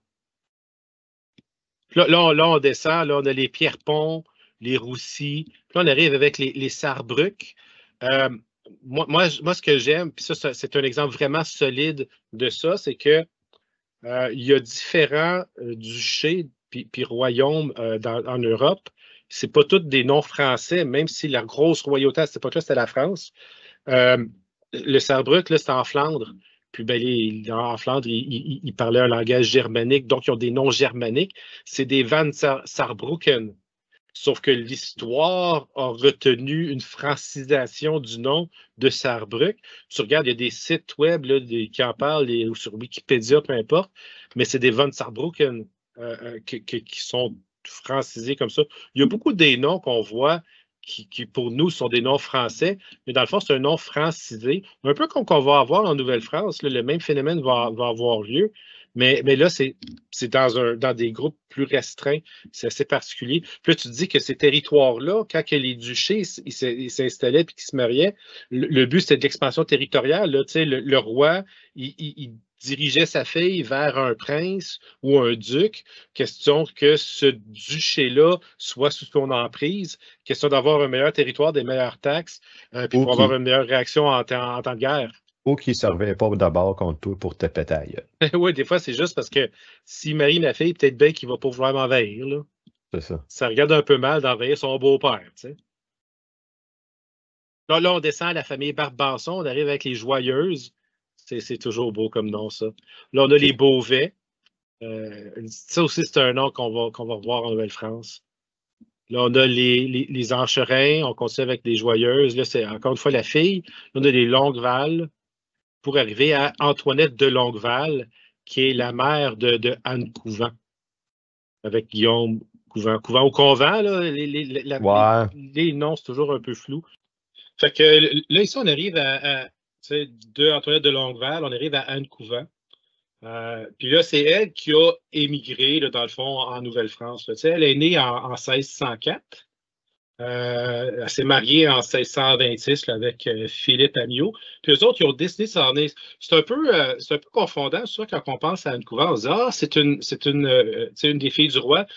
Là, là, on, descend, là, on a les Pierrepont, les Roussis. Puis là, on arrive avec les, les euh, moi, moi, moi, ce que j'aime, puis ça, c'est un exemple vraiment solide de ça, c'est que euh, il y a différents euh, duchés puis, royaumes euh, en Europe. C'est pas tous des noms français, même si la grosse royauté à cette époque-là, c'était la France. le Sarrebruck, là, en Flandre. Puis ben, en Flandre, ils, parlaient un langage germanique, donc ils ont des noms germaniques. C'est des Van Saarbrücken. Sauf que l'histoire a retenu une francisation du nom de Sarbruck. Tu regardes, il y a des sites web qui en parlent, ou sur Wikipédia, peu importe, mais c'est des Von Sarbrucken euh, euh, qui, sont francisés comme ça. Il y a beaucoup des noms qu'on voit qui, pour nous, sont des noms français, mais dans le fond, c'est un nom francisé. Un peu comme qu'on va avoir en Nouvelle-France, le même phénomène va avoir lieu. Mais, là, c'est dans, un, dans des groupes plus restreints. C'est assez particulier. Puis tu dis que ces territoires-là, quand les duchés s'installaient et qu'ils se mariaient, le, but, c'était de l'expansion territoriale. Là, le, le roi, il, dirigeait sa fille vers un prince ou un duc, question que ce duché-là soit sous son emprise, question d'avoir un meilleur territoire, des meilleures taxes, euh, puis pour avoir une meilleure réaction en, en temps de guerre ou qui ne servait pas d'abord contre toi pour te péter oui, des fois, c'est juste parce que si Marie ma fille, peut-être bien qu'il va pas vouloir m'envahir. C'est ça. Ça regarde un peu mal d'envahir son beau-père, Là, on descend à la famille Barbanson, on arrive avec les Joyeuses. C'est, toujours beau comme nom, ça. Là, on a les Beauvais. Euh, ça aussi, c'est un nom qu'on va, qu'on va revoir en Nouvelle-France. Là, on a les, les, on continue avec les Joyeuses. Là, c'est encore une fois la fille. Là, on a les Longueval pour arriver à Antoinette de Longueval, qui est la mère de, Anne Couvent, avec Guillaume Couvent. Couvent au Convent, là, les, noms, c'est toujours un peu flou. Fait que là, ici, on arrive à, de Antoinette de Longueval, on arrive à Anne Couvent. Euh, puis là, c'est elle qui a émigré, dans le fond, en Nouvelle-France. Elle est née en 1604. Euh, elle s'est mariée en 1626 avec euh, Philippe Amiot. Puis eux autres, ils ont décidé de s'en aller. C'est un, peu, euh, un peu confondant, soit quand on pense à une On se ah, c'est une, c'est une, des filles du roi.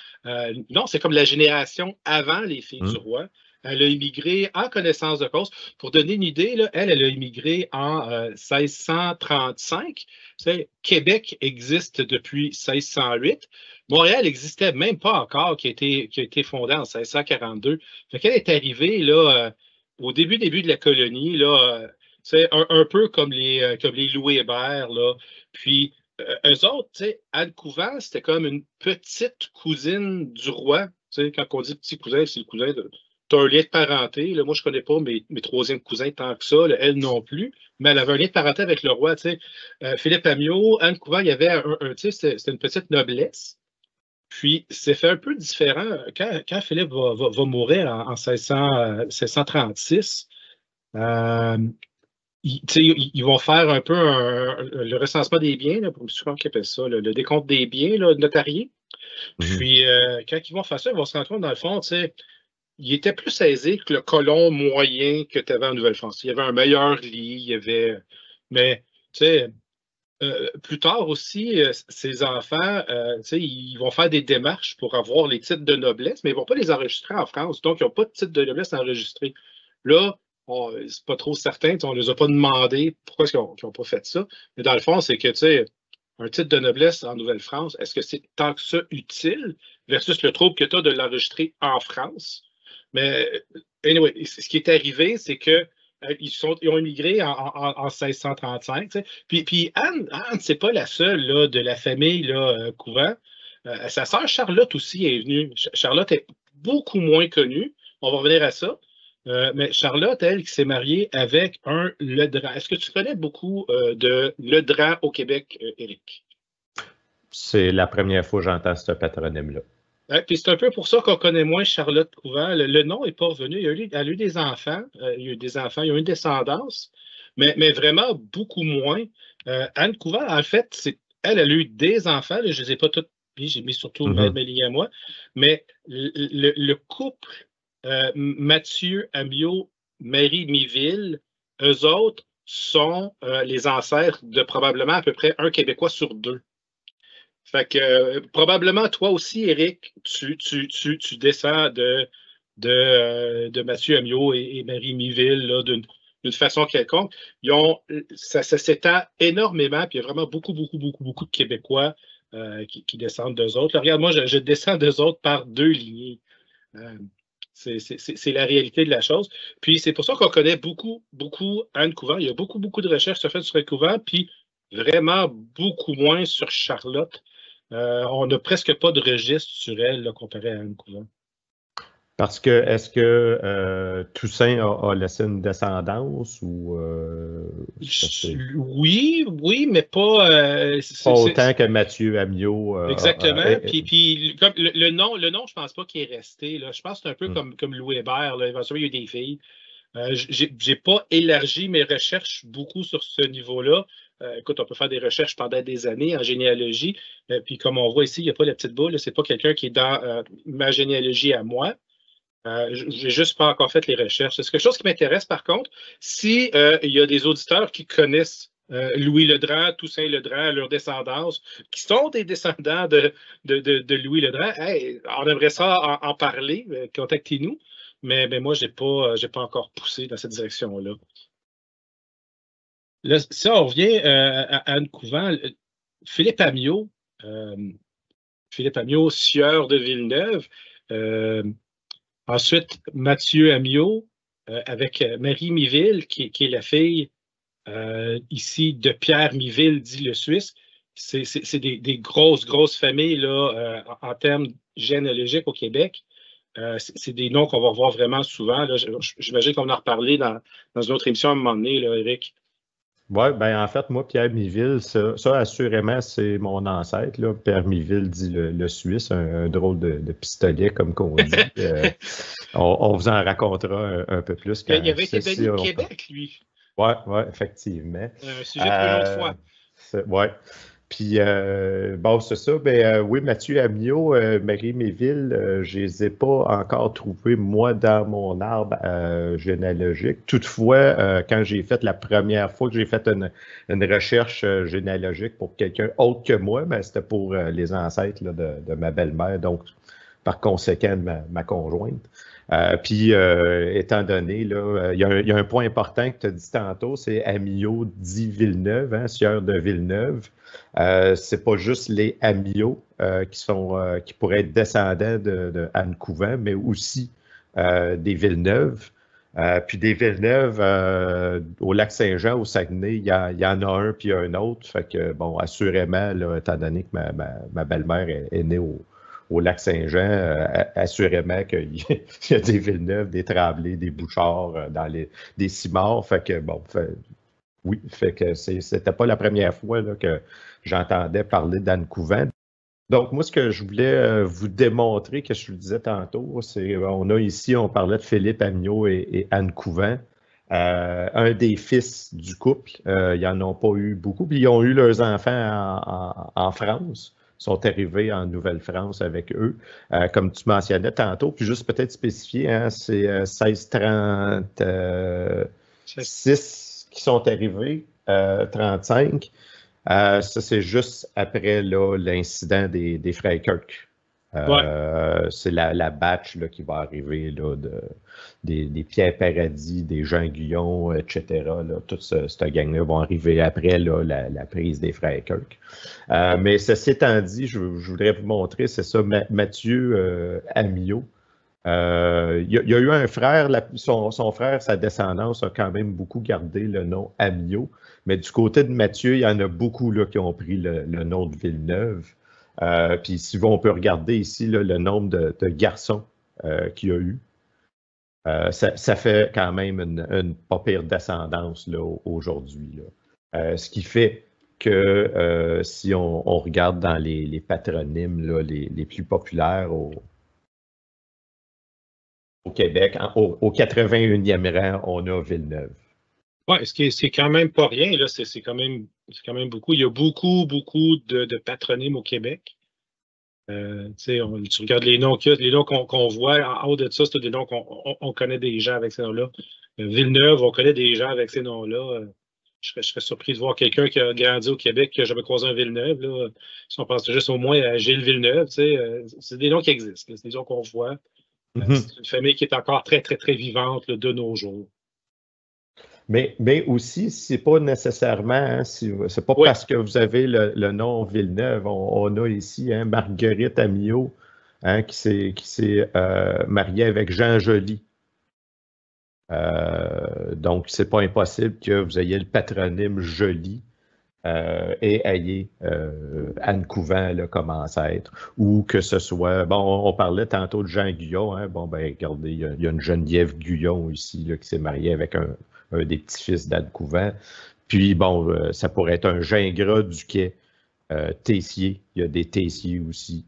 non, c'est comme la génération avant les filles du mmh. roi. Elle a immigré en connaissance de cause. Pour donner une idée, là, elle, elle a immigré en 1635. Euh, Québec existe depuis 1608. Montréal n'existait même pas encore, qui a été, qui fondée en 1642. Fait elle est arrivée là, euh, au début, début de la colonie, là, c'est euh, un, peu comme les, Louis Hébert, là. Puis, eux autres, tu Anne c'était comme une petite cousine du roi. Tu quand on dit petit cousin, c'est le cousin de, tu as un lien de parenté. Là, moi, je ne connais pas mes, mes, troisièmes cousins tant que ça, elle non plus, mais elle avait un lien de parenté avec le roi. sais. Euh, Philippe Amiot, Anne Couvent, il y avait un, c'était une petite noblesse. Puis, c'est fait un peu différent quand, quand Philippe va, mourir en, 1636. ils, vont faire un peu le recensement des biens, là, pour, pas comment qu'ils appellent ça, le, décompte des biens là, notariés. Mhm. Puis, euh, quand ils vont faire ça, ils vont se rendre compte, dans le fond, tu sais, il était plus aisé que le colon moyen que tu avais en Nouvelle-France. Il y avait un meilleur lit, il y avait. Mais, tu sais, euh, plus tard aussi, ces euh, enfants, euh, ils vont faire des démarches pour avoir les titres de noblesse, mais ils ne vont pas les enregistrer en France. Donc, ils n'ont pas de titre de noblesse enregistré. Là, c'est pas trop certain, on ne les a pas demandé pourquoi ils n'ont pas fait ça. Mais dans le fond, c'est que, tu sais, un titre de noblesse en Nouvelle-France, est-ce que c'est tant que ça utile versus le trouble que tu as de l'enregistrer en France? Mais anyway, ce qui est arrivé, c'est que euh, ils, sont, ont immigré en, 1635. Puis, Anne, Anne c'est pas la seule de la famille là, euh, Couvent. Euh, sa sœur Charlotte aussi est venue. Charlotte est beaucoup moins connue. On va revenir à ça. mais Charlotte, elle, qui s'est mariée avec un Ledran. Est-ce que tu connais beaucoup de Ledran au Québec, Eric C'est la première fois que j'entends ce patronyme-là. Euh, c'est un peu pour ça qu'on connaît moins Charlotte Couvent. Le, nom n'est pas revenu. Il a eu, elle a eu des enfants. Euh, il y a eu des enfants. Il y a eu une descendance, mais, mais vraiment beaucoup moins. Euh, Anne Couvent, en fait, c'est, elle, a eu des enfants. je ne les ai pas toutes mis. J'ai mis surtout mm Mélie à moi. Mais le, le couple Mathieu, Amiot, Marie, Miville, eux autres sont les ancêtres de probablement à peu près un Québécois sur deux. Fait que euh, probablement toi aussi, Eric, tu, descends de, de, euh, Mathieu Amiot et, Marie Miville d'une façon quelconque. ça, ça s'étend énormément, puis il y a vraiment beaucoup, beaucoup, beaucoup, beaucoup de Québécois euh, qui, qui, descendent d'eux autres. regarde, moi, je, descends d'eux autres par deux lignées. c'est la réalité de la chose. Puis c'est pour ça qu'on connaît beaucoup, beaucoup Anne Couvent. Il y a beaucoup, beaucoup de recherches faites sur Anne Couvent, puis vraiment beaucoup moins sur Charlotte euh, on n'a presque pas de registre sur elle comparé à Anne Coulon. Parce que est-ce que euh, Toussaint a, laissé une descendance ou euh, Oui, oui, mais pas, autant que Mathieu Amiot. Exactement. puis, le, nom, le nom, je pense pas qu'il est resté. Je pense que c'est un peu hmm. comme, Louis Hébert. Là. Éventuellement, il y a des filles. Je J'ai pas élargi mes recherches beaucoup sur ce niveau-là. Euh, écoute, on peut faire des recherches pendant des années en généalogie. Euh, puis comme on voit ici, il n'y a pas la petite boule. Ce n'est pas quelqu'un qui est dans euh, ma généalogie à moi. Je n'ai juste pas encore fait les recherches. C'est quelque chose qui m'intéresse, par contre, si il y a des auditeurs qui connaissent Louis le Toussaint le leurs leur descendance, qui sont des descendants de, Louis le on aimerait ça en, parler, contactez-nous. Mais, moi, je n'ai pas encore poussé dans cette direction-là. Le, si on revient euh, à, Anne Couvent, euh, Philippe Amiot, euh, Philippe Amiot, sieur de Villeneuve, ensuite Mathieu Amiot, avec Marie Miville, qui, est la fille ici de Pierre Miville, dit le Suisse. C'est des, grosses, grosses familles là, en, termes généalogiques au Québec. c'est des noms qu'on va voir vraiment souvent. J'imagine qu'on va en reparler dans, dans, une autre émission à un moment donné, Eric. Oui, ben en fait, moi, Pierre Miville, ça, assurément, c'est mon ancêtre. Là. Pierre Miville dit le, Suisse, un, drôle de, pistolet, comme qu'on dit. Euh, on, vous en racontera un, peu plus. Il y avait été banni au Québec, lui. Oui, ouais, effectivement. Un sujet pour une euh, fois. Oui. Puis, euh, bon, c'est ça. Ben, euh, oui, Mathieu Amio, euh, Marie Méville, euh, je ne les ai pas encore trouvés, moi, dans mon arbre généalogique. Toutefois, quand j'ai fait la première fois que j'ai fait une, recherche généalogique pour quelqu'un autre que moi, ben, c'était pour les ancêtres de, ma belle-mère, donc par conséquent, ma, ma conjointe. puis, étant donné, il y, a un point important que tu as dit tantôt, c'est Amio dit Villeneuve, hein, sieur de Villeneuve. Ce euh, c'est pas juste les Amiot euh, euh, qui pourraient être descendants de, Couvent, mais aussi des Villeneuve. puis des Villeneuve au lac Saint-Jean, au Saguenay, il y, en a un puis un autre. Fait que, bon, assurément, étant donné que ma, belle-mère est, née au, lac Saint-Jean, assurément qu'il y a des Villeneuve, des Tremblay, des Bouchards, dans les, des Simard. Fait que, bon, oui. Fait que c'était pas la première fois que j'entendais parler d'Anne Couvent. Donc, moi, ce que je voulais euh, vous démontrer, que je vous le disais tantôt, c'est euh, on a ici, on parlait de Philippe Agneau et, Anne Couvent. Euh, un des fils du couple, euh, ils n'en ont pas eu beaucoup, ils ont eu leurs enfants en, France, sont arrivés en Nouvelle-France avec eux, comme tu mentionnais tantôt, puis juste peut-être spécifier, hein, c'est 1636 qui sont arrivés, 35. Euh, euh, ça, c'est juste après l'incident des, des frères Kirk. Euh, c'est la, la, batch qui va arriver, de, des, des, Pierre Paradis, des Jean Guillon, etc. Là, toute ce, cette gang-là vont arriver après la, prise des frères Kirk. mais ceci étant dit, je, je voudrais vous montrer, c'est ça, Mathieu Amiot, euh, il, y a, eu un frère, son, frère, sa descendance a quand même beaucoup gardé le nom Amio, mais du côté de Mathieu, il y en a beaucoup là, qui ont pris le, nom de Villeneuve. Euh, puis si on peut regarder ici le nombre de, garçons euh, qu'il y a eu, ça, fait quand même une, pas pire descendance aujourd'hui. ce qui fait que si on, regarde dans les, patronymes les, les plus populaires au, au Québec. au, 81e rang, on a Villeneuve. Oui, ce qui est, quand même pas rien, là, c'est, quand même, quand même beaucoup. Il y a beaucoup, beaucoup de, patronymes au Québec. Euh, tu regardes les noms les noms qu'on, voit en haut de ça, c'est des noms qu'on connaît des gens avec ces noms-là. Euh, Villeneuve, on connaît des gens avec ces noms-là. Euh, je, serais, surpris de voir quelqu'un qui a grandi au Québec, que j'avais croisé un Villeneuve. Là. Si on pense juste au moins à Gilles Villeneuve, c'est des noms qui existent. C'est des noms qu'on voit. C'est mhm. une famille qui est encore très, très, très vivante de nos jours. Mais, mais aussi, n'est pas nécessairement, hein, c'est pas parce que vous avez le, nom Villeneuve. On, a ici hein, Marguerite Amiot hein, qui s'est, euh, mariée avec Jean Joly. Euh, donc, donc, n'est pas impossible que vous ayez le patronyme Joly euh, et Anne euh, Couvent là, comme ancêtre, ou que ce soit, bon, on parlait tantôt de Jean Guyon, hein, bon, ben regardez, il y, a, une jeune une Geneviève Guyon ici qui s'est mariée avec un, des petits-fils d'Anne Couvent, puis bon, euh, ça pourrait être un Gingras du quai, Tessier, il y a des Tessiers aussi.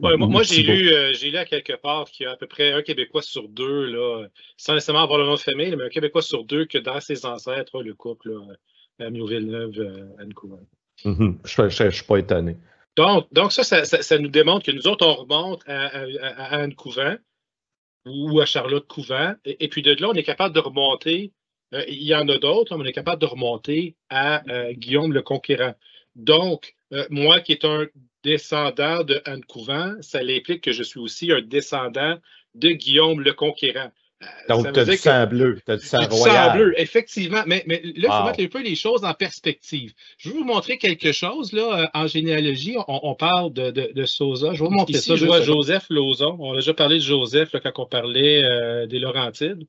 moi, j'ai lu, j'ai lu à quelque part qu'il y a à peu près un Québécois sur deux, là, sans nécessairement avoir le nom de famille, mais un Québécois sur deux que dans ses ancêtres, le couple, à Villeneuve, euh, Vancouver. anne mhm. Je ne suis pas étonné. Donc, donc ça, ça, nous démontre que nous autres, on remonte à, Anne Couvent ou à Charlotte Couvent, et, puis de là, on est capable de remonter. Euh, il y en a d'autres, on est capable de remonter à euh, Guillaume le Conquérant. Donc, moi qui est un descendant de Anne Couvent, ça l'implique que je suis aussi un descendant de Guillaume le Conquérant. Euh, Donc, tu as du sang bleu, tu as du sang du sang bleu, effectivement. Mais, là, il faut mettre un peu les choses en perspective. Je vais vous montrer quelque chose. Là, euh, en généalogie, on, parle de, de, Sosa. Je vais vous montrer ça. Je vois Joseph Lozon. On a déjà parlé de Joseph là, quand on parlait euh, des Laurentides.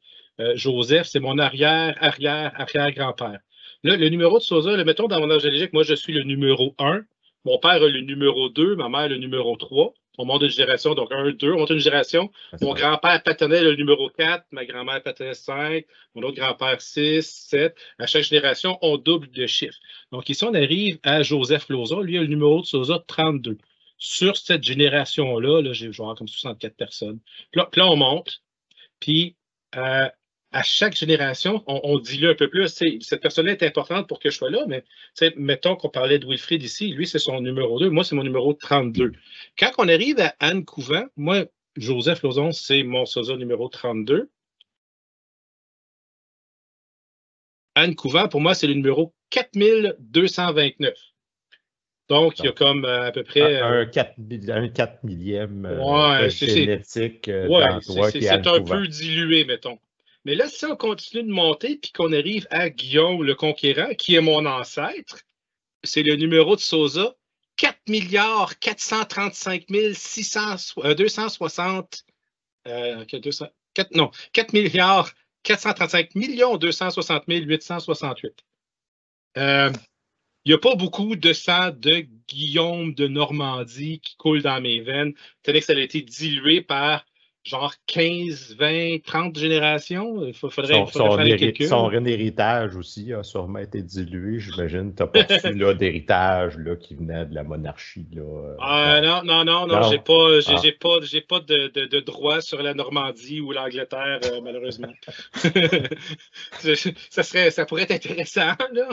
Joseph, c'est mon arrière, arrière, arrière-grand-père. Là, le numéro de Sosa, le mettons dans mon âge généalogique, moi, je suis le numéro 1. Mon père a le numéro 2, ma mère le numéro 3 on monte une génération, donc un, deux, on monte une génération. Ah, mon grand-père paternel le numéro 4, ma grand-mère paternelle 5, mon autre grand-père 6, 7. À chaque génération, on double de chiffre. Donc ici, on arrive à Joseph Loza. Lui a le numéro de Sosa 32. Sur cette génération-là, là, j'ai genre comme 64 personnes. là, on monte. Puis euh, à chaque génération, on, dit dilue un peu plus. Cette personne-là est importante pour que je sois là, mais mettons qu'on parlait de Wilfried ici, lui, c'est son numéro 2, moi, c'est mon numéro 32. Quand on arrive à Anne Couvent, moi, Joseph Lozon, c'est mon sosa numéro 32. Anne Couvent, pour moi, c'est le numéro 4229. Donc, il y a comme euh, à peu près. Un, 4, euh, millième euh, génétique. c'est un peu dilué, mettons. Mais là, si on continue de monter puis qu'on arrive à Guillaume le Conquérant, qui est mon ancêtre, c'est le numéro de Sosa, 4 milliards 435 260, euh, euh, non, 4 868. Il n'y a pas beaucoup de sang de Guillaume de Normandie qui coule dans mes veines, C'est-à-dire que ça a été dilué par genre 15, 20, 30 générations. Il faudrait, son, faudrait faire les calculs. Son héritage aussi a sûrement été dilué, j'imagine. Tu n'as pas reçu d'héritage qui venait de la monarchie. Là, euh, ah, non, non, non, non, j'ai pas, j'ai, ah. pas, j'ai pas de, droit sur la Normandie ou l'Angleterre, euh, malheureusement. ça, serait, ça pourrait être intéressant, là.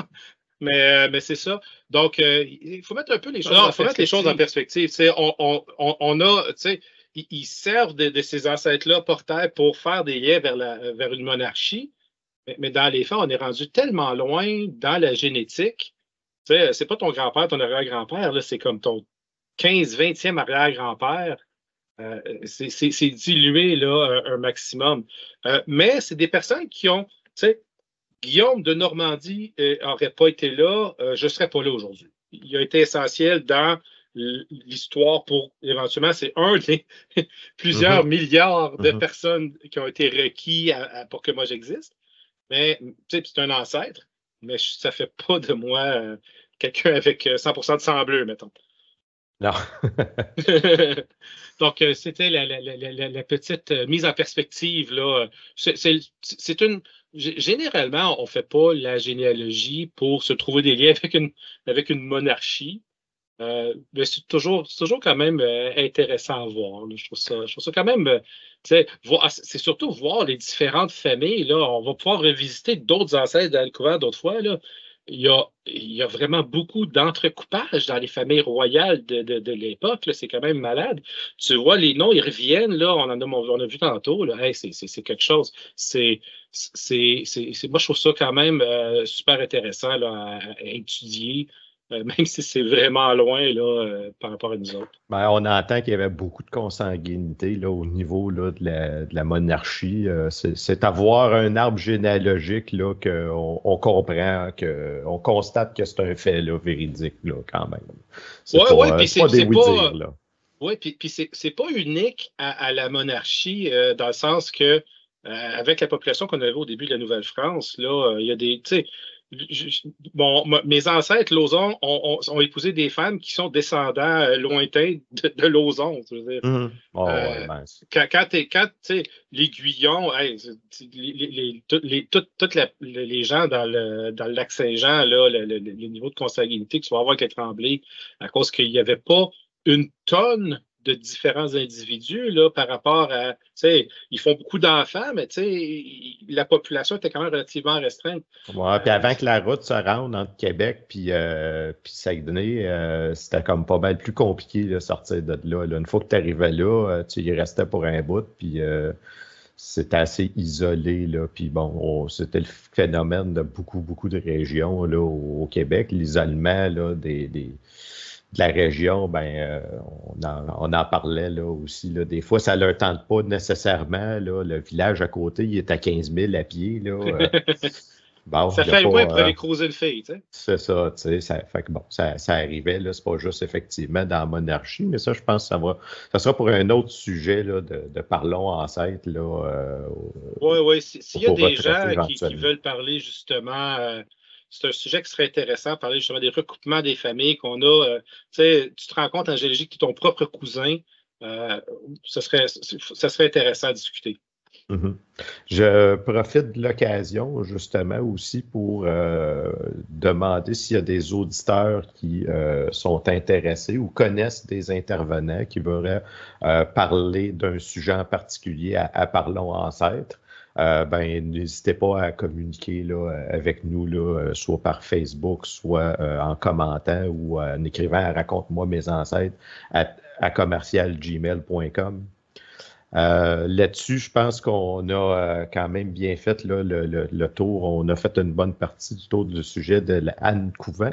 Mais, euh, mais c'est ça. Donc, il faut mettre un peu les choses, en, faut mettre les choses en perspective. On, on, on, on, a, tu sais, ils, servent de, ces ancêtres-là portaires pour faire des liens vers, la, vers une monarchie. Mais, mais, dans les faits, on est rendu tellement loin dans la génétique. Tu sais, c'est pas ton grand-père, ton arrière-grand-père, c'est comme ton 15, 20e arrière-grand-père. Euh, c'est dilué là, un, maximum. Euh, mais c'est des personnes qui ont, Guillaume de Normandie n'aurait euh, pas été là, euh, je ne serais pas là aujourd'hui. Il a été essentiel dans l'histoire pour éventuellement, c'est un des plusieurs mm-hmm. milliards de mm-hmm. personnes qui ont été requis pour que moi j'existe. Mais c'est un ancêtre, mais ça fait pas de moi euh, quelqu'un avec 100% euh, de sang bleu, mettons. Non. Donc, euh, c'était la, petite mise en perspective. C'est, une. Généralement, on ne fait pas la généalogie pour se trouver des liens avec avec une monarchie. Euh, mais c'est toujours, toujours quand même euh, intéressant à voir. Je, trouve ça, quand même. Euh, ah, c'est surtout voir les différentes familles. Là. On va pouvoir revisiter d'autres ancêtres couvert d'autres fois. Là. Il, y a, il y a vraiment beaucoup d'entrecoupages dans les familles royales de, l'époque. C'est quand même malade. Tu vois, les noms, ils reviennent. Là. On en a, vu tantôt. c'est quelque chose. C'est. Moi, je trouve ça quand même super intéressant à, étudier. Euh, même si c'est vraiment loin là, euh, par rapport à nous autres. Ben, on entend qu'il y avait beaucoup de consanguinité là, au niveau de, la, monarchie. Euh, c'est avoir un arbre généalogique qu'on on comprend, qu'on constate que c'est un fait véridique quand même. Oui, oui, puis c'est pas pas, puis, c'est pas unique à, la monarchie dans le sens que avec la population qu'on avait au début de la Nouvelle-France, là, il y a des bon, mes ancêtres, Lozon, ont, épousé des femmes qui sont descendants euh, lointains de, de Lozon. Mm-hmm. Oh, euh, ben, quand, l'aiguillon, les, toutes les gens dans le, lac Saint-Jean, le, niveau de consanguinité tu vas avoir qu'à trembler à cause qu'il n'y avait pas une tonne de différents individus là, par rapport à, tu sais, ils font beaucoup d'enfants, mais tu sais, la population était quand même relativement restreinte. Euh, avant que la route se rende entre Québec puis, euh, puis Saguenay, euh, c'était comme pas mal plus compliqué de sortir de là, Une fois que tu arrivais là, tu y restais pour un bout, puis c'était assez isolé. Là, puis bon, c'était le phénomène de beaucoup, beaucoup de régions là, au, Québec, l'isolement des, des de la région, ben, euh, on en, parlait là, aussi. Là, des fois, ça ne leur tente pas nécessairement. Là, le village à côté, il est à 15 000 à pied. Là, euh. ça fait loin pour euh, aller croiser le fil, C'est ça, tu sais. Ça, fait bon, ça, ça arrivait, là. C'est pas juste effectivement dans la monarchie, mais ça, je pense que ça va. Ça sera pour un autre sujet, là, de, parlons ancêtres, là. oui, oui. S'il y a des gens qui, veulent parler, justement, c'est un sujet qui serait intéressant, parler justement des recoupements des familles qu'on a. Euh, tu sais, tu te rends compte, en Angélique, que ton propre cousin, euh, ça, serait, intéressant à discuter. Mm-hmm. Je profite de l'occasion justement aussi pour euh, demander s'il y a des auditeurs qui sont intéressés ou connaissent des intervenants qui voudraient parler d'un sujet en particulier à Parlons Ancêtres. Euh, ben, n'hésitez pas à communiquer euh, avec nous, là, euh, soit par Facebook, soit en commentant ou en écrivant à Raconte-moi mes ancêtres à, commercialgmail.com. Là-dessus, je pense qu'on a quand même bien fait le, tour. On a fait une bonne partie du tour du sujet de Anne Couvent.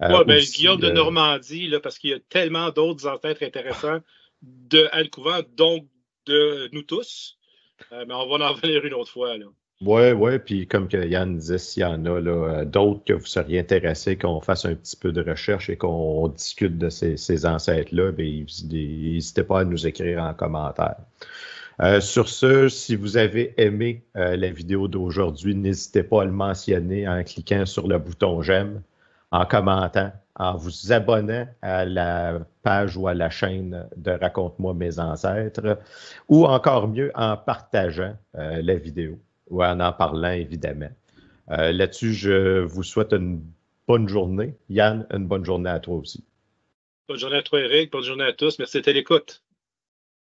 ouais, ben, Guillaume de Normandie, parce qu'il y a tellement d'autres ancêtres intéressants de Anne Couvent, donc de nous tous. Euh, mais on va en venir une autre fois. Oui, oui, puis comme Yann disait, s'il y en a euh, d'autres que vous seriez intéressés, qu'on fasse un petit peu de recherche et qu'on discute de ces, ancêtres-là, ben, n'hésitez pas à nous écrire en commentaire. Euh, sur ce, si vous avez aimé la vidéo d'aujourd'hui, n'hésitez pas à le mentionner en cliquant sur le bouton j'aime, en commentant en vous abonnant à la page ou à la chaîne de Raconte-moi mes ancêtres, ou encore mieux en partageant euh, la vidéo ou en en parlant évidemment. Euh, là-dessus, je vous souhaite une bonne journée. Yann, une bonne journée à toi aussi. Bonne journée à toi, Eric. Bonne journée à tous. Merci de l'écoute.